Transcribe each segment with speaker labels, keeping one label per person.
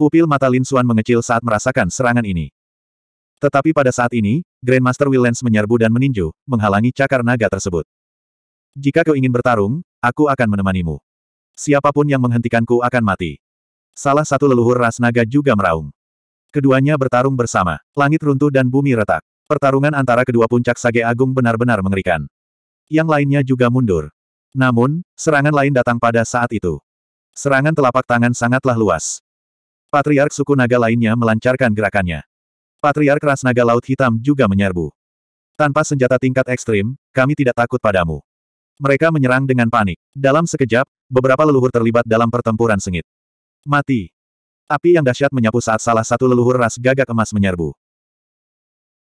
Speaker 1: Pupil mata Lin Xuan mengecil saat merasakan serangan ini. Tetapi pada saat ini, Grandmaster Willens menyerbu dan meninju, menghalangi cakar naga tersebut. Jika kau ingin bertarung, aku akan menemanimu. Siapapun yang menghentikanku akan mati. Salah satu leluhur ras naga juga meraung. Keduanya bertarung bersama, langit runtuh dan bumi retak. Pertarungan antara kedua puncak sage agung benar-benar mengerikan. Yang lainnya juga mundur. Namun, serangan lain datang pada saat itu. Serangan telapak tangan sangatlah luas. Patriark suku naga lainnya melancarkan gerakannya. Patriark ras naga laut hitam juga menyerbu. Tanpa senjata tingkat ekstrim, kami tidak takut padamu. Mereka menyerang dengan panik. Dalam sekejap, beberapa leluhur terlibat dalam pertempuran sengit. Mati. Api yang dahsyat menyapu saat salah satu leluhur ras gagak emas menyerbu.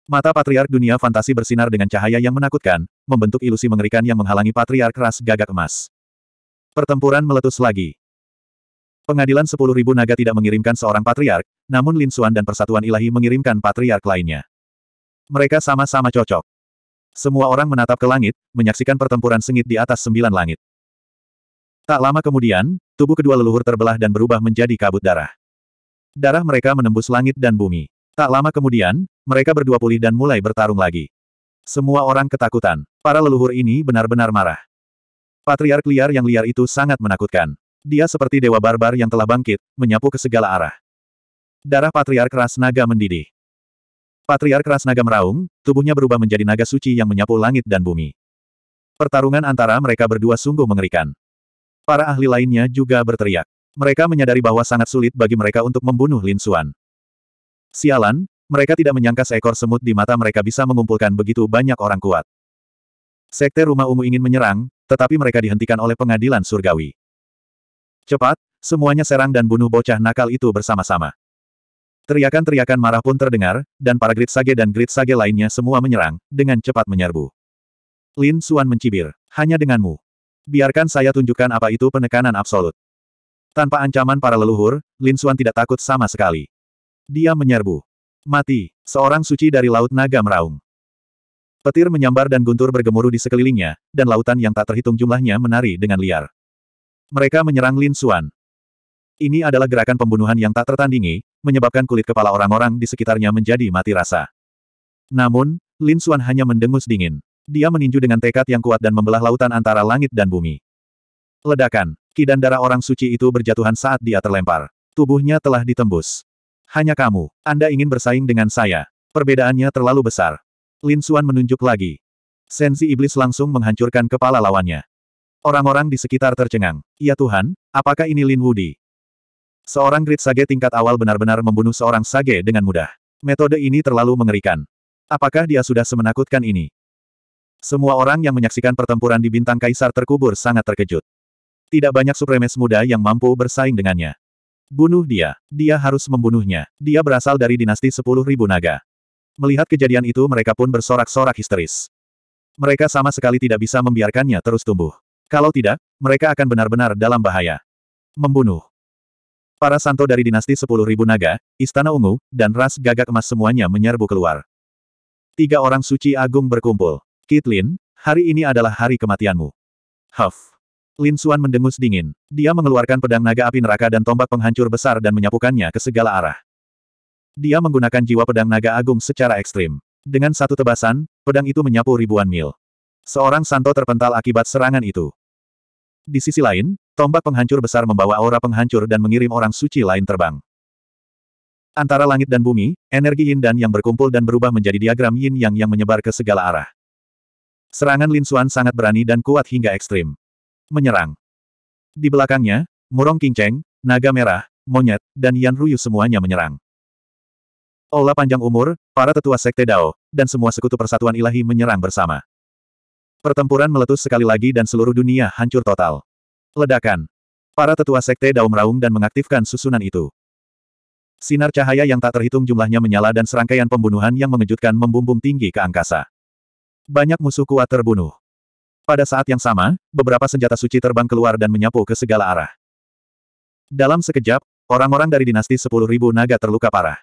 Speaker 1: Mata patriark dunia fantasi bersinar dengan cahaya yang menakutkan, membentuk ilusi mengerikan yang menghalangi patriark ras gagak emas. Pertempuran meletus lagi. Pengadilan sepuluh ribu naga tidak mengirimkan seorang patriark, namun Lin Xuan dan Persatuan Ilahi mengirimkan patriark lainnya. Mereka sama-sama cocok. Semua orang menatap ke langit, menyaksikan pertempuran sengit di atas sembilan langit. Tak lama kemudian, tubuh kedua leluhur terbelah dan berubah menjadi kabut darah. Darah mereka menembus langit dan bumi. Tak lama kemudian, mereka berdua pulih dan mulai bertarung lagi. Semua orang ketakutan. Para leluhur ini benar-benar marah. Patriark liar yang liar itu sangat menakutkan. Dia seperti dewa barbar yang telah bangkit, menyapu ke segala arah. Darah Patriark Ras Naga mendidih. Patriark Ras Naga meraung, tubuhnya berubah menjadi naga suci yang menyapu langit dan bumi. Pertarungan antara mereka berdua sungguh mengerikan. Para ahli lainnya juga berteriak. Mereka menyadari bahwa sangat sulit bagi mereka untuk membunuh Lin Xuan. Sialan, mereka tidak menyangka seekor semut di mata mereka bisa mengumpulkan begitu banyak orang kuat. Sekte Rumah Ungu ingin menyerang, tetapi mereka dihentikan oleh pengadilan surgawi. Cepat, semuanya serang dan bunuh bocah nakal itu bersama-sama. Teriakan-teriakan marah pun terdengar, dan para Grid Sage dan Grid Sage lainnya semua menyerang, dengan cepat menyerbu. Lin Suan mencibir, hanya denganmu. Biarkan saya tunjukkan apa itu penekanan absolut. Tanpa ancaman para leluhur, Lin Suan tidak takut sama sekali. Dia menyerbu. Mati, seorang suci dari Laut Naga meraung. Petir menyambar dan guntur bergemuruh di sekelilingnya, dan lautan yang tak terhitung jumlahnya menari dengan liar. Mereka menyerang Lin Xuan. Ini adalah gerakan pembunuhan yang tak tertandingi, menyebabkan kulit kepala orang-orang di sekitarnya menjadi mati rasa. Namun, Lin Xuan hanya mendengus dingin. Dia meninju dengan tekad yang kuat dan membelah lautan antara langit dan bumi. Ledakan, kidan darah orang suci itu berjatuhan saat dia terlempar. Tubuhnya telah ditembus. Hanya kamu, Anda ingin bersaing dengan saya. Perbedaannya terlalu besar. Lin Xuan menunjuk lagi. Sensi Iblis langsung menghancurkan kepala lawannya. Orang-orang di sekitar tercengang. Ya Tuhan, apakah ini Lin Wudi? Seorang Great Sage tingkat awal benar-benar membunuh seorang Sage dengan mudah. Metode ini terlalu mengerikan. Apakah dia sudah semenakutkan ini? Semua orang yang menyaksikan pertempuran di Bintang Kaisar terkubur sangat terkejut. Tidak banyak supremes muda yang mampu bersaing dengannya. Bunuh dia. Dia harus membunuhnya. Dia berasal dari dinasti Sepuluh Ribu naga. Melihat kejadian itu mereka pun bersorak-sorak histeris. Mereka sama sekali tidak bisa membiarkannya terus tumbuh. Kalau tidak, mereka akan benar-benar dalam bahaya. Membunuh. Para santo dari dinasti 10.000 naga, istana ungu, dan ras gagak emas semuanya menyerbu keluar. Tiga orang suci agung berkumpul. Kitlin, hari ini adalah hari kematianmu. Huff. Lin Suan mendengus dingin. Dia mengeluarkan pedang naga api neraka dan tombak penghancur besar dan menyapukannya ke segala arah. Dia menggunakan jiwa pedang naga agung secara ekstrim. Dengan satu tebasan, pedang itu menyapu ribuan mil. Seorang santo terpental akibat serangan itu. Di sisi lain, tombak penghancur besar membawa aura penghancur dan mengirim orang suci lain terbang. Antara langit dan bumi, energi yin dan yang berkumpul dan berubah menjadi diagram yin yang yang menyebar ke segala arah. Serangan Lin Xuan sangat berani dan kuat hingga ekstrim. Menyerang. Di belakangnya, Murong King Cheng, Naga Merah, Monyet, dan Yan Ruyu semuanya menyerang. Ola panjang umur, para tetua sekte Dao, dan semua sekutu persatuan ilahi menyerang bersama. Pertempuran meletus sekali lagi dan seluruh dunia hancur total. Ledakan. Para tetua sekte Dao meraung dan mengaktifkan susunan itu. Sinar cahaya yang tak terhitung jumlahnya menyala dan serangkaian pembunuhan yang mengejutkan membumbung tinggi ke angkasa. Banyak musuh kuat terbunuh. Pada saat yang sama, beberapa senjata suci terbang keluar dan menyapu ke segala arah. Dalam sekejap, orang-orang dari dinasti 10.000 naga terluka parah.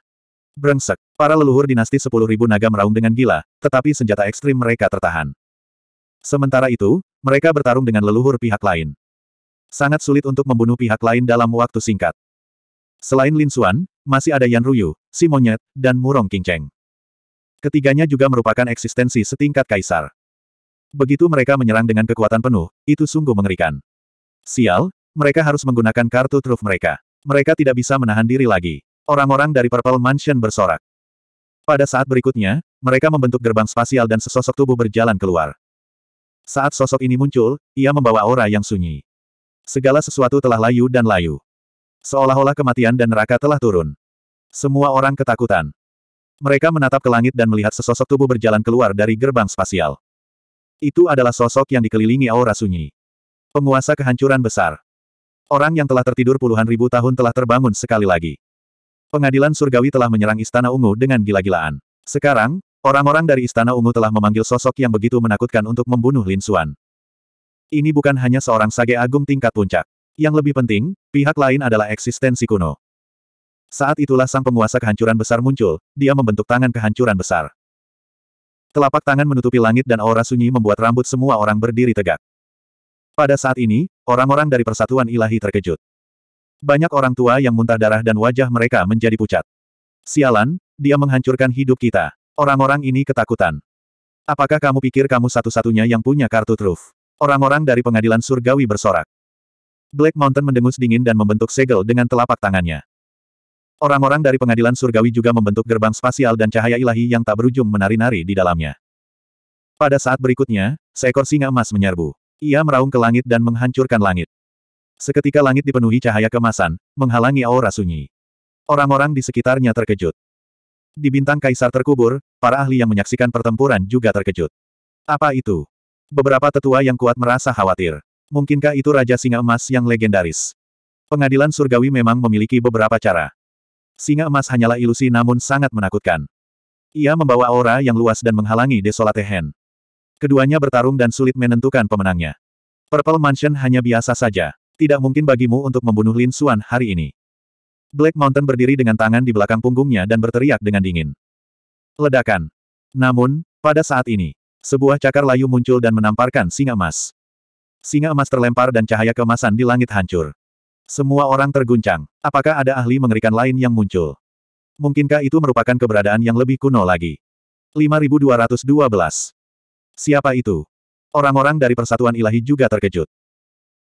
Speaker 1: Brengsek, para leluhur dinasti 10.000 naga meraung dengan gila, tetapi senjata ekstrim mereka tertahan. Sementara itu, mereka bertarung dengan leluhur pihak lain. Sangat sulit untuk membunuh pihak lain dalam waktu singkat. Selain Lin Xuan, masih ada Yan Ruyu, si monyet, dan Murong Qingcheng. Ketiganya juga merupakan eksistensi setingkat kaisar. Begitu mereka menyerang dengan kekuatan penuh, itu sungguh mengerikan. Sial, mereka harus menggunakan kartu truf mereka. Mereka tidak bisa menahan diri lagi. Orang-orang dari Purple Mansion bersorak. Pada saat berikutnya, mereka membentuk gerbang spasial dan sesosok tubuh berjalan keluar. Saat sosok ini muncul, ia membawa aura yang sunyi. Segala sesuatu telah layu dan layu. Seolah-olah kematian dan neraka telah turun. Semua orang ketakutan. Mereka menatap ke langit dan melihat sesosok tubuh berjalan keluar dari gerbang spasial. Itu adalah sosok yang dikelilingi aura sunyi. Penguasa kehancuran besar. Orang yang telah tertidur puluhan ribu tahun telah terbangun sekali lagi. Pengadilan surgawi telah menyerang istana ungu dengan gila-gilaan. Sekarang, Orang-orang dari Istana Ungu telah memanggil sosok yang begitu menakutkan untuk membunuh Lin Xuan. Ini bukan hanya seorang sage agung tingkat puncak. Yang lebih penting, pihak lain adalah eksistensi kuno. Saat itulah sang penguasa kehancuran besar muncul, dia membentuk tangan kehancuran besar. Telapak tangan menutupi langit dan aura sunyi membuat rambut semua orang berdiri tegak. Pada saat ini, orang-orang dari persatuan ilahi terkejut. Banyak orang tua yang muntah darah dan wajah mereka menjadi pucat. Sialan, dia menghancurkan hidup kita. Orang-orang ini ketakutan. Apakah kamu pikir kamu satu-satunya yang punya kartu truf? Orang-orang dari pengadilan surgawi bersorak. Black Mountain mendengus dingin dan membentuk segel dengan telapak tangannya. Orang-orang dari pengadilan surgawi juga membentuk gerbang spasial dan cahaya ilahi yang tak berujung menari-nari di dalamnya. Pada saat berikutnya, seekor singa emas menyerbu. Ia meraung ke langit dan menghancurkan langit. Seketika langit dipenuhi cahaya kemasan, menghalangi aura sunyi. Orang-orang di sekitarnya terkejut. Di bintang kaisar terkubur, para ahli yang menyaksikan pertempuran juga terkejut. Apa itu? Beberapa tetua yang kuat merasa khawatir. Mungkinkah itu Raja Singa Emas yang legendaris? Pengadilan surgawi memang memiliki beberapa cara. Singa emas hanyalah ilusi namun sangat menakutkan. Ia membawa aura yang luas dan menghalangi Desolate Hand. Keduanya bertarung dan sulit menentukan pemenangnya. Purple Mansion hanya biasa saja. Tidak mungkin bagimu untuk membunuh Lin Xuan hari ini. Black Mountain berdiri dengan tangan di belakang punggungnya dan berteriak dengan dingin. Ledakan. Namun, pada saat ini, sebuah cakar layu muncul dan menamparkan singa emas. Singa emas terlempar dan cahaya kemasan di langit hancur. Semua orang terguncang. Apakah ada ahli mengerikan lain yang muncul? Mungkinkah itu merupakan keberadaan yang lebih kuno lagi? 5212. Siapa itu? Orang-orang dari Persatuan Ilahi juga terkejut.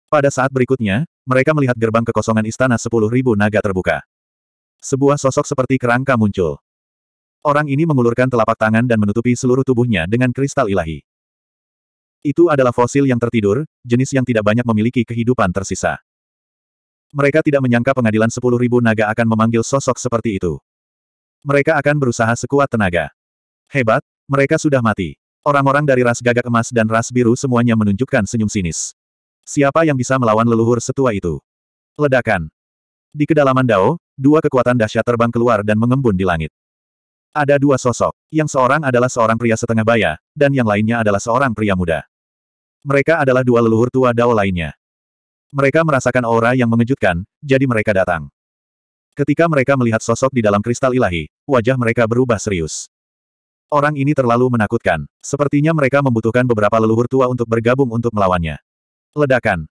Speaker 1: Pada saat berikutnya, mereka melihat gerbang kekosongan istana sepuluh ribu naga terbuka. Sebuah sosok seperti kerangka muncul. Orang ini mengulurkan telapak tangan dan menutupi seluruh tubuhnya dengan kristal ilahi. Itu adalah fosil yang tertidur, jenis yang tidak banyak memiliki kehidupan tersisa. Mereka tidak menyangka pengadilan sepuluh ribu naga akan memanggil sosok seperti itu. Mereka akan berusaha sekuat tenaga. Hebat, mereka sudah mati. Orang-orang dari ras gagak emas dan ras biru semuanya menunjukkan senyum sinis. Siapa yang bisa melawan leluhur setua itu? Ledakan. Di kedalaman Dao, dua kekuatan dahsyat terbang keluar dan mengembun di langit. Ada dua sosok, yang seorang adalah seorang pria setengah baya, dan yang lainnya adalah seorang pria muda. Mereka adalah dua leluhur tua Dao lainnya. Mereka merasakan aura yang mengejutkan, jadi mereka datang. Ketika mereka melihat sosok di dalam kristal ilahi, wajah mereka berubah serius. Orang ini terlalu menakutkan, sepertinya mereka membutuhkan beberapa leluhur tua untuk bergabung untuk melawannya. Ledakan.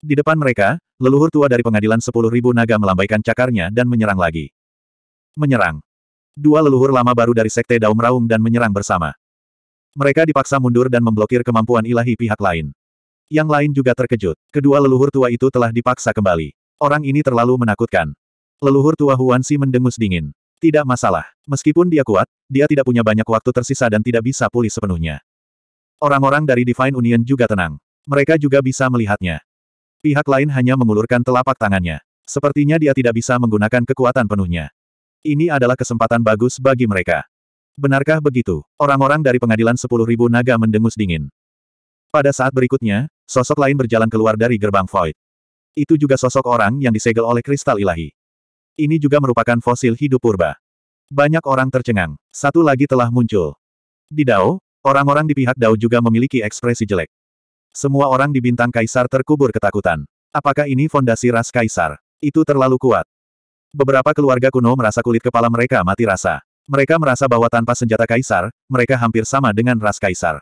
Speaker 1: Di depan mereka, leluhur tua dari pengadilan sepuluh ribu naga melambaikan cakarnya dan menyerang lagi. Menyerang. Dua leluhur lama baru dari Sekte Daum Raung dan menyerang bersama. Mereka dipaksa mundur dan memblokir kemampuan ilahi pihak lain. Yang lain juga terkejut. Kedua leluhur tua itu telah dipaksa kembali. Orang ini terlalu menakutkan. Leluhur tua Huan Si mendengus dingin. Tidak masalah. Meskipun dia kuat, dia tidak punya banyak waktu tersisa dan tidak bisa pulih sepenuhnya. Orang-orang dari Divine Union juga tenang. Mereka juga bisa melihatnya. Pihak lain hanya mengulurkan telapak tangannya. Sepertinya dia tidak bisa menggunakan kekuatan penuhnya. Ini adalah kesempatan bagus bagi mereka. Benarkah begitu? Orang-orang dari pengadilan 10.000 naga mendengus dingin. Pada saat berikutnya, sosok lain berjalan keluar dari gerbang void. Itu juga sosok orang yang disegel oleh kristal ilahi. Ini juga merupakan fosil hidup purba. Banyak orang tercengang. Satu lagi telah muncul. Di Dao, orang-orang di pihak Dao juga memiliki ekspresi jelek. Semua orang di bintang kaisar terkubur ketakutan. Apakah ini fondasi ras kaisar? Itu terlalu kuat. Beberapa keluarga kuno merasa kulit kepala mereka mati rasa. Mereka merasa bahwa tanpa senjata kaisar, mereka hampir sama dengan ras kaisar.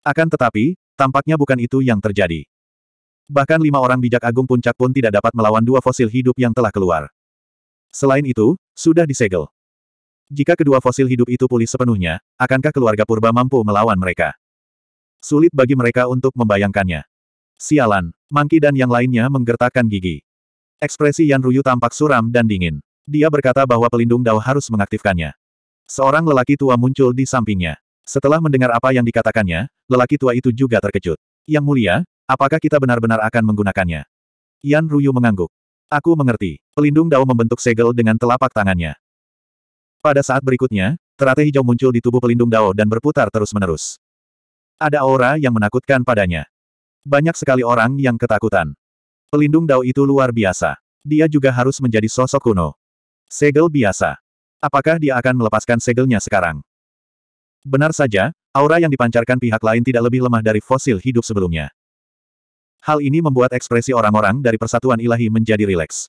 Speaker 1: Akan tetapi, tampaknya bukan itu yang terjadi. Bahkan lima orang bijak agung puncak pun tidak dapat melawan dua fosil hidup yang telah keluar. Selain itu, sudah disegel. Jika kedua fosil hidup itu pulih sepenuhnya, akankah keluarga purba mampu melawan mereka? Sulit bagi mereka untuk membayangkannya. Sialan, Mangki dan yang lainnya menggertakkan gigi. Ekspresi Yan Ruyu tampak suram dan dingin. Dia berkata bahwa pelindung Dao harus mengaktifkannya. Seorang lelaki tua muncul di sampingnya. Setelah mendengar apa yang dikatakannya, lelaki tua itu juga terkejut. Yang mulia, apakah kita benar-benar akan menggunakannya? Yan Ruyu mengangguk. Aku mengerti. Pelindung Dao membentuk segel dengan telapak tangannya. Pada saat berikutnya, teratai hijau muncul di tubuh pelindung Dao dan berputar terus-menerus. Ada aura yang menakutkan padanya. Banyak sekali orang yang ketakutan. Pelindung Dao itu luar biasa. Dia juga harus menjadi sosok kuno. Segel biasa. Apakah dia akan melepaskan segelnya sekarang? Benar saja, aura yang dipancarkan pihak lain tidak lebih lemah dari fosil hidup sebelumnya. Hal ini membuat ekspresi orang-orang dari persatuan ilahi menjadi rileks.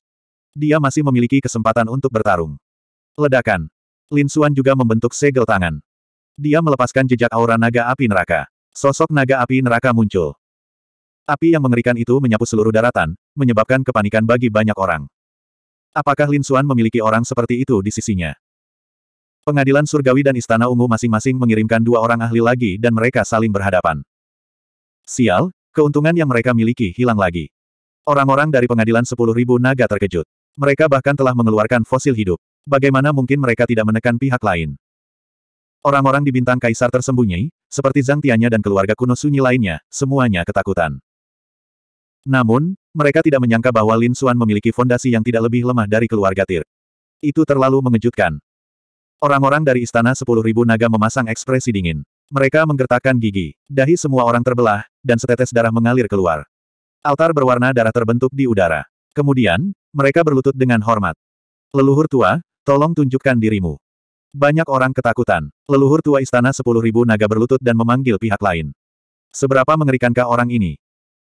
Speaker 1: Dia masih memiliki kesempatan untuk bertarung. Ledakan. Lin Suan juga membentuk segel tangan. Dia melepaskan jejak aura naga api neraka. Sosok naga api neraka muncul. Api yang mengerikan itu menyapu seluruh daratan, menyebabkan kepanikan bagi banyak orang. Apakah Lin Xuan memiliki orang seperti itu di sisinya? Pengadilan Surgawi dan Istana Ungu masing-masing mengirimkan dua orang ahli lagi dan mereka saling berhadapan. Sial, keuntungan yang mereka miliki hilang lagi. Orang-orang dari pengadilan sepuluh ribu naga terkejut. Mereka bahkan telah mengeluarkan fosil hidup. Bagaimana mungkin mereka tidak menekan pihak lain? Orang-orang di bintang kaisar tersembunyi, seperti Zhang Tianya dan keluarga kuno sunyi lainnya, semuanya ketakutan. Namun, mereka tidak menyangka bahwa Lin Xuan memiliki fondasi yang tidak lebih lemah dari keluarga Tir. Itu terlalu mengejutkan. Orang-orang dari Istana sepuluh ribu Naga memasang ekspresi dingin. Mereka menggertakkan gigi, dahi semua orang terbelah, dan setetes darah mengalir keluar. Altar berwarna darah terbentuk di udara. Kemudian, mereka berlutut dengan hormat. Leluhur tua, tolong tunjukkan dirimu. Banyak orang ketakutan. Leluhur tua istana sepuluh ribu naga berlutut dan memanggil pihak lain. Seberapa mengerikankah orang ini?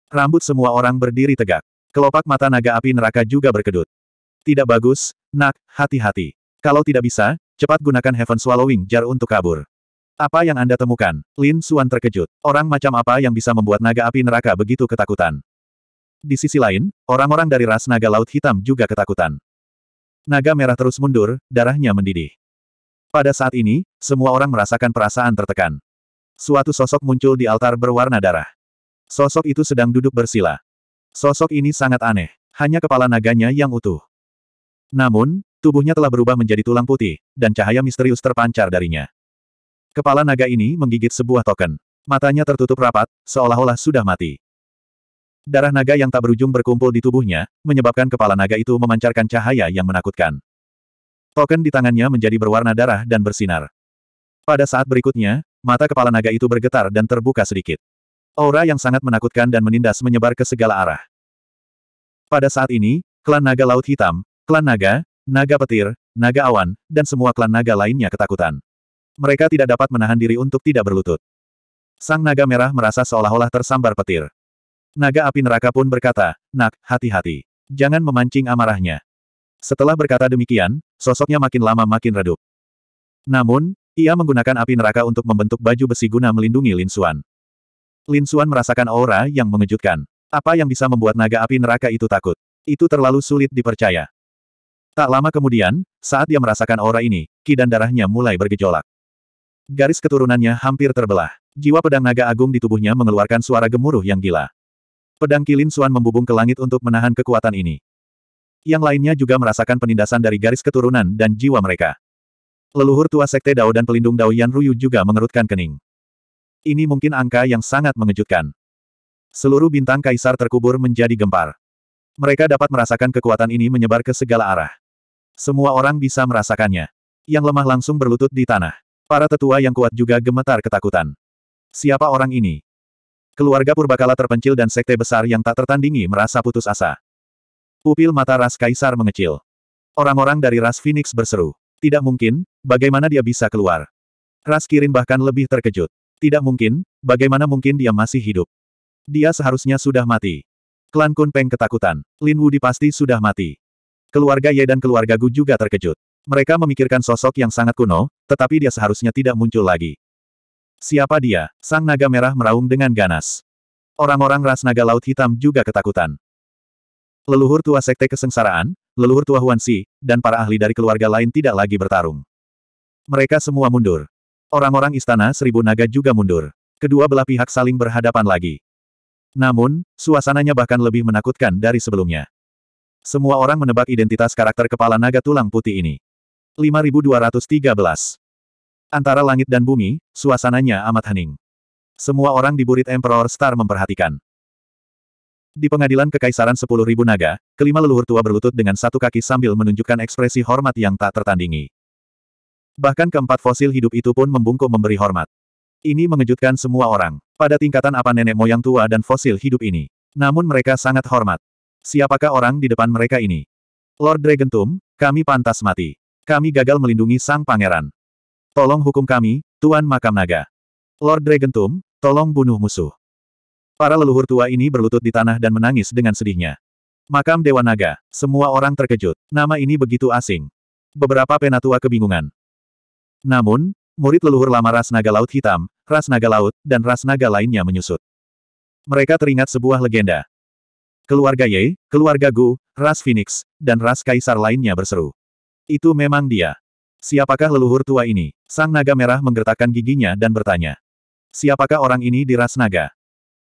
Speaker 1: Rambut semua orang berdiri tegak. Kelopak mata naga api neraka juga berkedut. Tidak bagus, nak, hati-hati. Kalau tidak bisa, cepat gunakan Heaven Swallowing Jar untuk kabur. Apa yang Anda temukan? Lin Suan terkejut. Orang macam apa yang bisa membuat naga api neraka begitu ketakutan? Di sisi lain, orang-orang dari ras naga laut hitam juga ketakutan. Naga merah terus mundur, darahnya mendidih. Pada saat ini, semua orang merasakan perasaan tertekan. Suatu sosok muncul di altar berwarna darah. Sosok itu sedang duduk bersila. Sosok ini sangat aneh, hanya kepala naganya yang utuh. Namun, tubuhnya telah berubah menjadi tulang putih, dan cahaya misterius terpancar darinya. Kepala naga ini menggigit sebuah token. Matanya tertutup rapat, seolah-olah sudah mati. Darah naga yang tak berujung berkumpul di tubuhnya, menyebabkan kepala naga itu memancarkan cahaya yang menakutkan. Token di tangannya menjadi berwarna darah dan bersinar. Pada saat berikutnya, mata kepala naga itu bergetar dan terbuka sedikit. Aura yang sangat menakutkan dan menindas menyebar ke segala arah. Pada saat ini, klan naga laut hitam, klan naga, naga petir, naga awan, dan semua klan naga lainnya ketakutan. Mereka tidak dapat menahan diri untuk tidak berlutut. Sang naga merah merasa seolah-olah tersambar petir. Naga api neraka pun berkata, Nak, hati-hati. Jangan memancing amarahnya. Setelah berkata demikian, sosoknya makin lama makin redup. Namun, ia menggunakan api neraka untuk membentuk baju besi guna melindungi Lin Xuan. Lin Xuan merasakan aura yang mengejutkan. Apa yang bisa membuat naga api neraka itu takut? Itu terlalu sulit dipercaya. Tak lama kemudian, saat dia merasakan aura ini, ki dan darahnya mulai bergejolak. Garis keturunannya hampir terbelah. Jiwa pedang naga agung di tubuhnya mengeluarkan suara gemuruh yang gila. Pedang kilin Suan membubung ke langit untuk menahan kekuatan ini. Yang lainnya juga merasakan penindasan dari garis keturunan dan jiwa mereka. Leluhur tua Sekte Dao dan pelindung Dao Yan Ruyu juga mengerutkan kening. Ini mungkin angka yang sangat mengejutkan. Seluruh bintang kaisar terkubur menjadi gempar. Mereka dapat merasakan kekuatan ini menyebar ke segala arah. Semua orang bisa merasakannya. Yang lemah langsung berlutut di tanah. Para tetua yang kuat juga gemetar ketakutan. Siapa orang ini? Keluarga purbakala terpencil dan sekte besar yang tak tertandingi merasa putus asa. Pupil mata ras kaisar mengecil. Orang-orang dari ras Phoenix berseru. Tidak mungkin, bagaimana dia bisa keluar? Ras Kirin bahkan lebih terkejut. Tidak mungkin, bagaimana mungkin dia masih hidup? Dia seharusnya sudah mati. Klan Kunpeng ketakutan. Lin Wudi pasti sudah mati. Keluarga Ye dan keluarga Gu juga terkejut. Mereka memikirkan sosok yang sangat kuno, tetapi dia seharusnya tidak muncul lagi. Siapa dia? Sang naga merah meraung dengan ganas. Orang-orang ras naga laut hitam juga ketakutan leluhur tua sekte kesengsaraan, leluhur tua Huan Huansi, dan para ahli dari keluarga lain tidak lagi bertarung. Mereka semua mundur. Orang-orang istana seribu naga juga mundur. Kedua belah pihak saling berhadapan lagi. Namun, suasananya bahkan lebih menakutkan dari sebelumnya. Semua orang menebak identitas karakter kepala naga tulang putih ini. 5213 Antara langit dan bumi, suasananya amat hening. Semua orang di burit Emperor Star memperhatikan. Di pengadilan kekaisaran ribu naga, kelima leluhur tua berlutut dengan satu kaki sambil menunjukkan ekspresi hormat yang tak tertandingi. Bahkan keempat fosil hidup itu pun membungkuk memberi hormat. Ini mengejutkan semua orang. Pada tingkatan apa nenek moyang tua dan fosil hidup ini. Namun mereka sangat hormat. Siapakah orang di depan mereka ini? Lord Dragon Tomb, kami pantas mati. Kami gagal melindungi sang pangeran. Tolong hukum kami, Tuan Makam Naga. Lord Dragon Tomb, tolong bunuh musuh. Para leluhur tua ini berlutut di tanah dan menangis dengan sedihnya. Makam Dewa Naga. Semua orang terkejut. Nama ini begitu asing. Beberapa penatua kebingungan. Namun, murid leluhur lama ras naga laut hitam, ras naga laut, dan ras naga lainnya menyusut. Mereka teringat sebuah legenda. Keluarga Ye, keluarga Gu, ras Phoenix, dan ras kaisar lainnya berseru. Itu memang dia. Siapakah leluhur tua ini? Sang naga merah menggertakkan giginya dan bertanya. Siapakah orang ini di ras naga?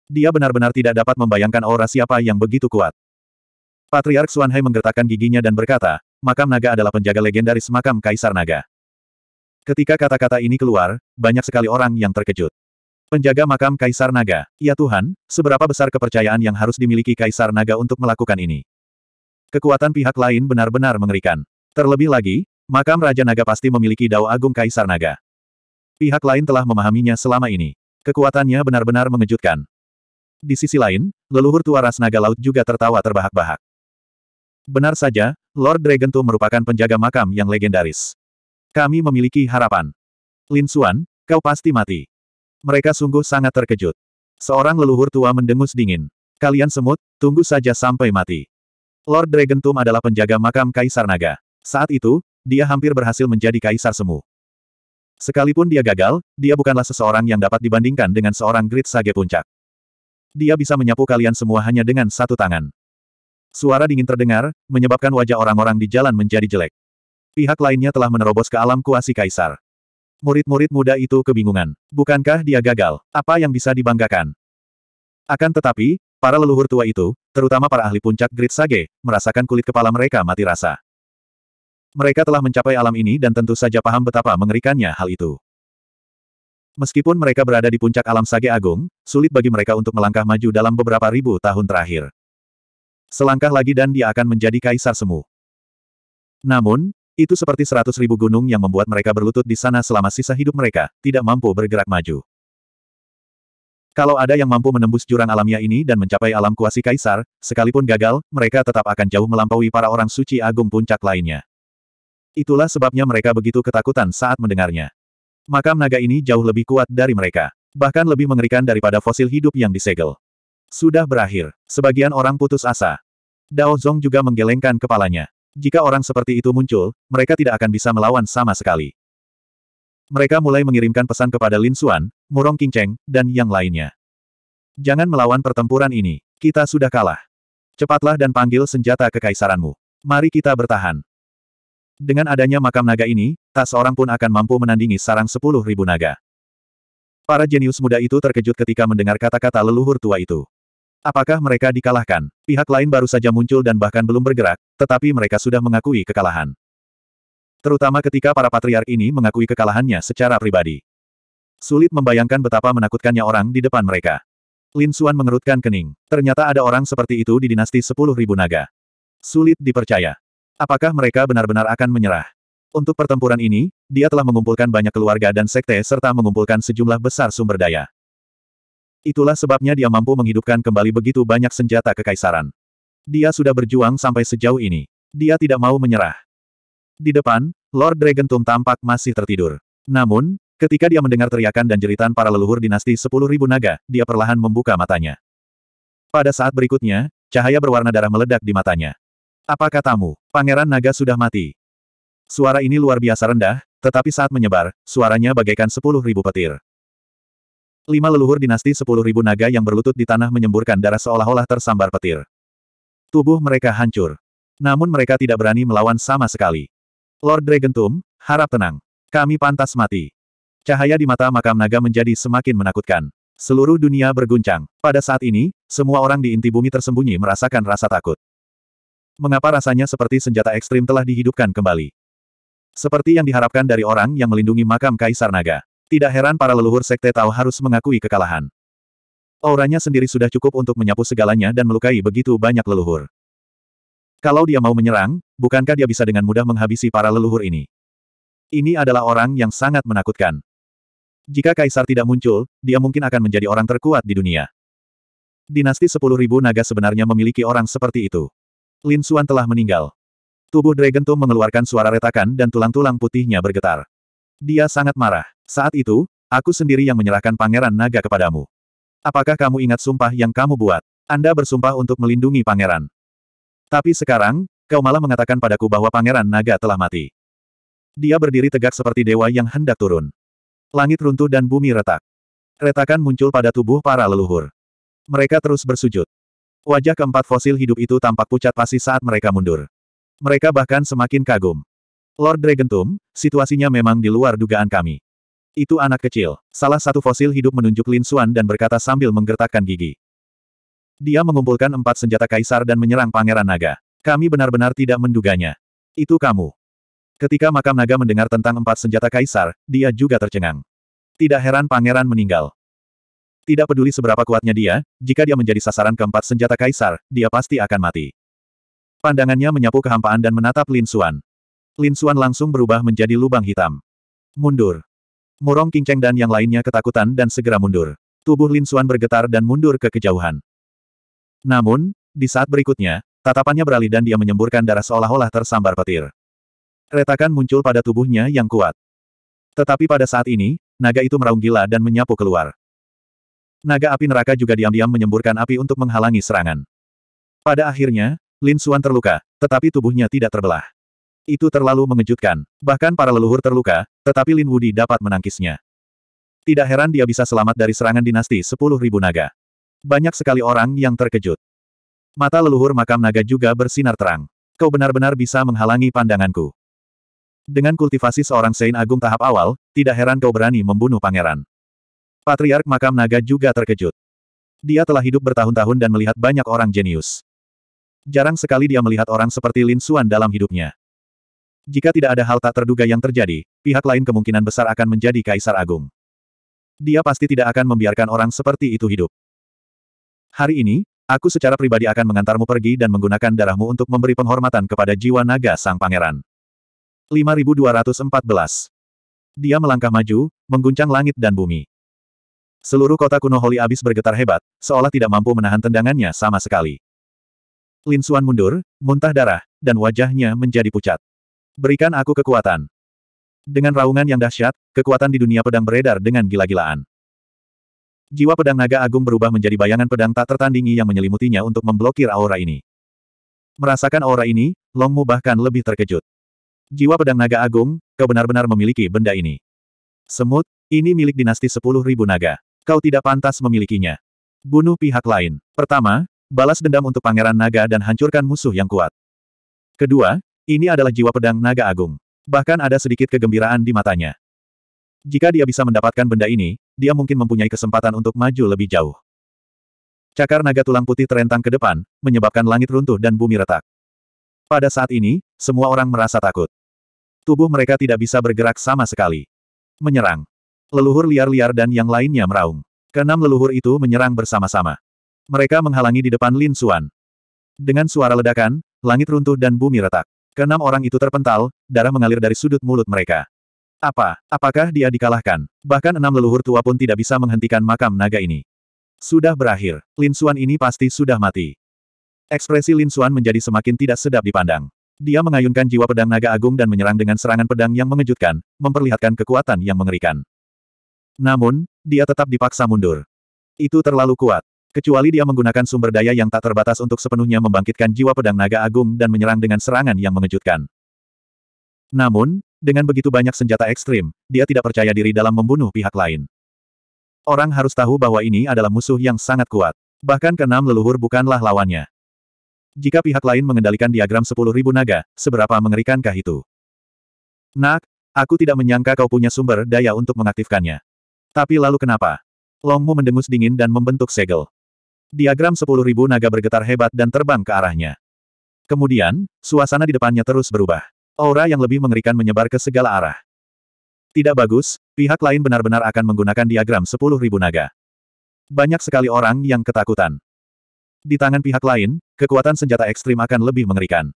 Speaker 1: Dia benar-benar tidak dapat membayangkan aura siapa yang begitu kuat. Patriark Suanhai menggertakkan giginya dan berkata, makam naga adalah penjaga legendaris makam Kaisar Naga. Ketika kata-kata ini keluar, banyak sekali orang yang terkejut. Penjaga makam Kaisar Naga, ya Tuhan, seberapa besar kepercayaan yang harus dimiliki Kaisar Naga untuk melakukan ini. Kekuatan pihak lain benar-benar mengerikan. Terlebih lagi, makam Raja Naga pasti memiliki dao agung Kaisar Naga. Pihak lain telah memahaminya selama ini. Kekuatannya benar-benar mengejutkan. Di sisi lain, leluhur tua ras naga laut juga tertawa terbahak-bahak. Benar saja, Lord Dragon Tomb merupakan penjaga makam yang legendaris. Kami memiliki harapan. Lin Xuan, kau pasti mati. Mereka sungguh sangat terkejut. Seorang leluhur tua mendengus dingin. Kalian semut, tunggu saja sampai mati. Lord Dragon Tomb adalah penjaga makam Kaisar Naga. Saat itu, dia hampir berhasil menjadi Kaisar Semu. Sekalipun dia gagal, dia bukanlah seseorang yang dapat dibandingkan dengan seorang Great Sage Puncak. Dia bisa menyapu kalian semua hanya dengan satu tangan. Suara dingin terdengar, menyebabkan wajah orang-orang di jalan menjadi jelek. Pihak lainnya telah menerobos ke alam kuasi kaisar. Murid-murid muda itu kebingungan. Bukankah dia gagal? Apa yang bisa dibanggakan? Akan tetapi, para leluhur tua itu, terutama para ahli puncak Grid Sage, merasakan kulit kepala mereka mati rasa. Mereka telah mencapai alam ini dan tentu saja paham betapa mengerikannya hal itu. Meskipun mereka berada di puncak alam Sage Agung, sulit bagi mereka untuk melangkah maju dalam beberapa ribu tahun terakhir. Selangkah lagi dan dia akan menjadi kaisar semu. Namun, itu seperti seratus ribu gunung yang membuat mereka berlutut di sana selama sisa hidup mereka, tidak mampu bergerak maju. Kalau ada yang mampu menembus jurang alamiah ini dan mencapai alam kuasi kaisar, sekalipun gagal, mereka tetap akan jauh melampaui para orang suci agung puncak lainnya. Itulah sebabnya mereka begitu ketakutan saat mendengarnya. Makam naga ini jauh lebih kuat dari mereka. Bahkan lebih mengerikan daripada fosil hidup yang disegel. Sudah berakhir. Sebagian orang putus asa. Dao Zong juga menggelengkan kepalanya. Jika orang seperti itu muncul, mereka tidak akan bisa melawan sama sekali. Mereka mulai mengirimkan pesan kepada Lin Xuan, Murong King Cheng, dan yang lainnya. Jangan melawan pertempuran ini. Kita sudah kalah. Cepatlah dan panggil senjata kekaisaranmu. Mari kita bertahan. Dengan adanya makam naga ini, tak seorang pun akan mampu menandingi sarang sepuluh ribu naga. Para jenius muda itu terkejut ketika mendengar kata-kata leluhur tua itu. Apakah mereka dikalahkan? Pihak lain baru saja muncul dan bahkan belum bergerak, tetapi mereka sudah mengakui kekalahan. Terutama ketika para patriark ini mengakui kekalahannya secara pribadi. Sulit membayangkan betapa menakutkannya orang di depan mereka. Lin Xuan mengerutkan kening. Ternyata ada orang seperti itu di dinasti sepuluh ribu naga. Sulit dipercaya. Apakah mereka benar-benar akan menyerah? Untuk pertempuran ini, dia telah mengumpulkan banyak keluarga dan sekte serta mengumpulkan sejumlah besar sumber daya. Itulah sebabnya dia mampu menghidupkan kembali begitu banyak senjata kekaisaran. Dia sudah berjuang sampai sejauh ini. Dia tidak mau menyerah. Di depan, Lord Dragon Dragontum tampak masih tertidur. Namun, ketika dia mendengar teriakan dan jeritan para leluhur dinasti 10.000 naga, dia perlahan membuka matanya. Pada saat berikutnya, cahaya berwarna darah meledak di matanya. Apa katamu, Pangeran Naga sudah mati? Suara ini luar biasa rendah, tetapi saat menyebar, suaranya bagaikan sepuluh ribu petir. Lima leluhur dinasti sepuluh ribu naga yang berlutut di tanah menyemburkan darah seolah-olah tersambar petir. Tubuh mereka hancur. Namun mereka tidak berani melawan sama sekali. Lord Dragon Tomb, harap tenang. Kami pantas mati. Cahaya di mata makam naga menjadi semakin menakutkan. Seluruh dunia berguncang. Pada saat ini, semua orang di inti bumi tersembunyi merasakan rasa takut. Mengapa rasanya seperti senjata ekstrim telah dihidupkan kembali? Seperti yang diharapkan dari orang yang melindungi makam Kaisar Naga. Tidak heran para leluhur Sekte Tao harus mengakui kekalahan. Auranya sendiri sudah cukup untuk menyapu segalanya dan melukai begitu banyak leluhur. Kalau dia mau menyerang, bukankah dia bisa dengan mudah menghabisi para leluhur ini? Ini adalah orang yang sangat menakutkan. Jika Kaisar tidak muncul, dia mungkin akan menjadi orang terkuat di dunia. Dinasti 10.000 naga sebenarnya memiliki orang seperti itu. Lin Suan telah meninggal. Tubuh Dragon Tomb mengeluarkan suara retakan dan tulang-tulang putihnya bergetar. Dia sangat marah. Saat itu, aku sendiri yang menyerahkan Pangeran Naga kepadamu. Apakah kamu ingat sumpah yang kamu buat? Anda bersumpah untuk melindungi Pangeran. Tapi sekarang, kau malah mengatakan padaku bahwa Pangeran Naga telah mati. Dia berdiri tegak seperti dewa yang hendak turun. Langit runtuh dan bumi retak. Retakan muncul pada tubuh para leluhur. Mereka terus bersujud. Wajah keempat fosil hidup itu tampak pucat pasi saat mereka mundur. Mereka bahkan semakin kagum. Lord dragon tomb, situasinya memang di luar dugaan kami. Itu anak kecil. Salah satu fosil hidup menunjuk Lin Xuan dan berkata sambil menggertakkan gigi. Dia mengumpulkan empat senjata kaisar dan menyerang Pangeran Naga. Kami benar-benar tidak menduganya. Itu kamu. Ketika makam naga mendengar tentang empat senjata kaisar, dia juga tercengang. Tidak heran pangeran meninggal. Tidak peduli seberapa kuatnya dia, jika dia menjadi sasaran keempat senjata kaisar, dia pasti akan mati. Pandangannya menyapu kehampaan dan menatap Lin Xuan. Lin Xuan langsung berubah menjadi lubang hitam. Mundur. Murong Cheng dan yang lainnya ketakutan dan segera mundur. Tubuh Lin Xuan bergetar dan mundur ke kejauhan. Namun, di saat berikutnya, tatapannya beralih dan dia menyemburkan darah seolah-olah tersambar petir. Retakan muncul pada tubuhnya yang kuat. Tetapi pada saat ini, naga itu meraung gila dan menyapu keluar naga api neraka juga diam-diam menyemburkan api untuk menghalangi serangan. Pada akhirnya, Lin Xuan terluka, tetapi tubuhnya tidak terbelah. Itu terlalu mengejutkan, bahkan para leluhur terluka, tetapi Lin Wudi dapat menangkisnya. Tidak heran dia bisa selamat dari serangan dinasti 10.000 naga. Banyak sekali orang yang terkejut. Mata leluhur makam naga juga bersinar terang. Kau benar-benar bisa menghalangi pandanganku. Dengan kultivasi seorang Sein Agung tahap awal, tidak heran kau berani membunuh pangeran. Patriark Makam Naga juga terkejut. Dia telah hidup bertahun-tahun dan melihat banyak orang jenius. Jarang sekali dia melihat orang seperti Lin Xuan dalam hidupnya. Jika tidak ada hal tak terduga yang terjadi, pihak lain kemungkinan besar akan menjadi Kaisar Agung. Dia pasti tidak akan membiarkan orang seperti itu hidup. Hari ini, aku secara pribadi akan mengantarmu pergi dan menggunakan darahmu untuk memberi penghormatan kepada jiwa naga sang pangeran. 5214. Dia melangkah maju, mengguncang langit dan bumi. Seluruh kota kuno Holy Abyss bergetar hebat, seolah tidak mampu menahan tendangannya sama sekali. Lin Suan mundur, muntah darah, dan wajahnya menjadi pucat. Berikan aku kekuatan. Dengan raungan yang dahsyat, kekuatan di dunia pedang beredar dengan gila-gilaan. Jiwa pedang naga agung berubah menjadi bayangan pedang tak tertandingi yang menyelimutinya untuk memblokir aura ini. Merasakan aura ini, Longmu bahkan lebih terkejut. Jiwa pedang naga agung, kau benar-benar memiliki benda ini. Semut, ini milik dinasti sepuluh ribu naga. Kau tidak pantas memilikinya. Bunuh pihak lain. Pertama, balas dendam untuk Pangeran Naga dan hancurkan musuh yang kuat. Kedua, ini adalah jiwa pedang Naga Agung. Bahkan ada sedikit kegembiraan di matanya. Jika dia bisa mendapatkan benda ini, dia mungkin mempunyai kesempatan untuk maju lebih jauh. Cakar naga tulang putih terentang ke depan, menyebabkan langit runtuh dan bumi retak. Pada saat ini, semua orang merasa takut. Tubuh mereka tidak bisa bergerak sama sekali. Menyerang leluhur liar-liar dan yang lainnya meraung. Keenam leluhur itu menyerang bersama-sama. Mereka menghalangi di depan Lin Xuan. Dengan suara ledakan, langit runtuh dan bumi retak. Keenam orang itu terpental, darah mengalir dari sudut mulut mereka. Apa? Apakah dia dikalahkan? Bahkan enam leluhur tua pun tidak bisa menghentikan makam naga ini. Sudah berakhir. Lin Xuan ini pasti sudah mati. Ekspresi Lin Xuan menjadi semakin tidak sedap dipandang. Dia mengayunkan jiwa pedang naga agung dan menyerang dengan serangan pedang yang mengejutkan, memperlihatkan kekuatan yang mengerikan. Namun, dia tetap dipaksa mundur. Itu terlalu kuat. Kecuali dia menggunakan sumber daya yang tak terbatas untuk sepenuhnya membangkitkan jiwa pedang naga agung dan menyerang dengan serangan yang mengejutkan. Namun, dengan begitu banyak senjata ekstrim, dia tidak percaya diri dalam membunuh pihak lain. Orang harus tahu bahwa ini adalah musuh yang sangat kuat. Bahkan keenam leluhur bukanlah lawannya. Jika pihak lain mengendalikan diagram sepuluh ribu naga, seberapa mengerikankah itu? Nak, aku tidak menyangka kau punya sumber daya untuk mengaktifkannya. Tapi lalu kenapa? Longmu mendengus dingin dan membentuk segel. Diagram sepuluh ribu naga bergetar hebat dan terbang ke arahnya. Kemudian, suasana di depannya terus berubah. Aura yang lebih mengerikan menyebar ke segala arah. Tidak bagus, pihak lain benar-benar akan menggunakan diagram sepuluh ribu naga. Banyak sekali orang yang ketakutan. Di tangan pihak lain, kekuatan senjata ekstrim akan lebih mengerikan.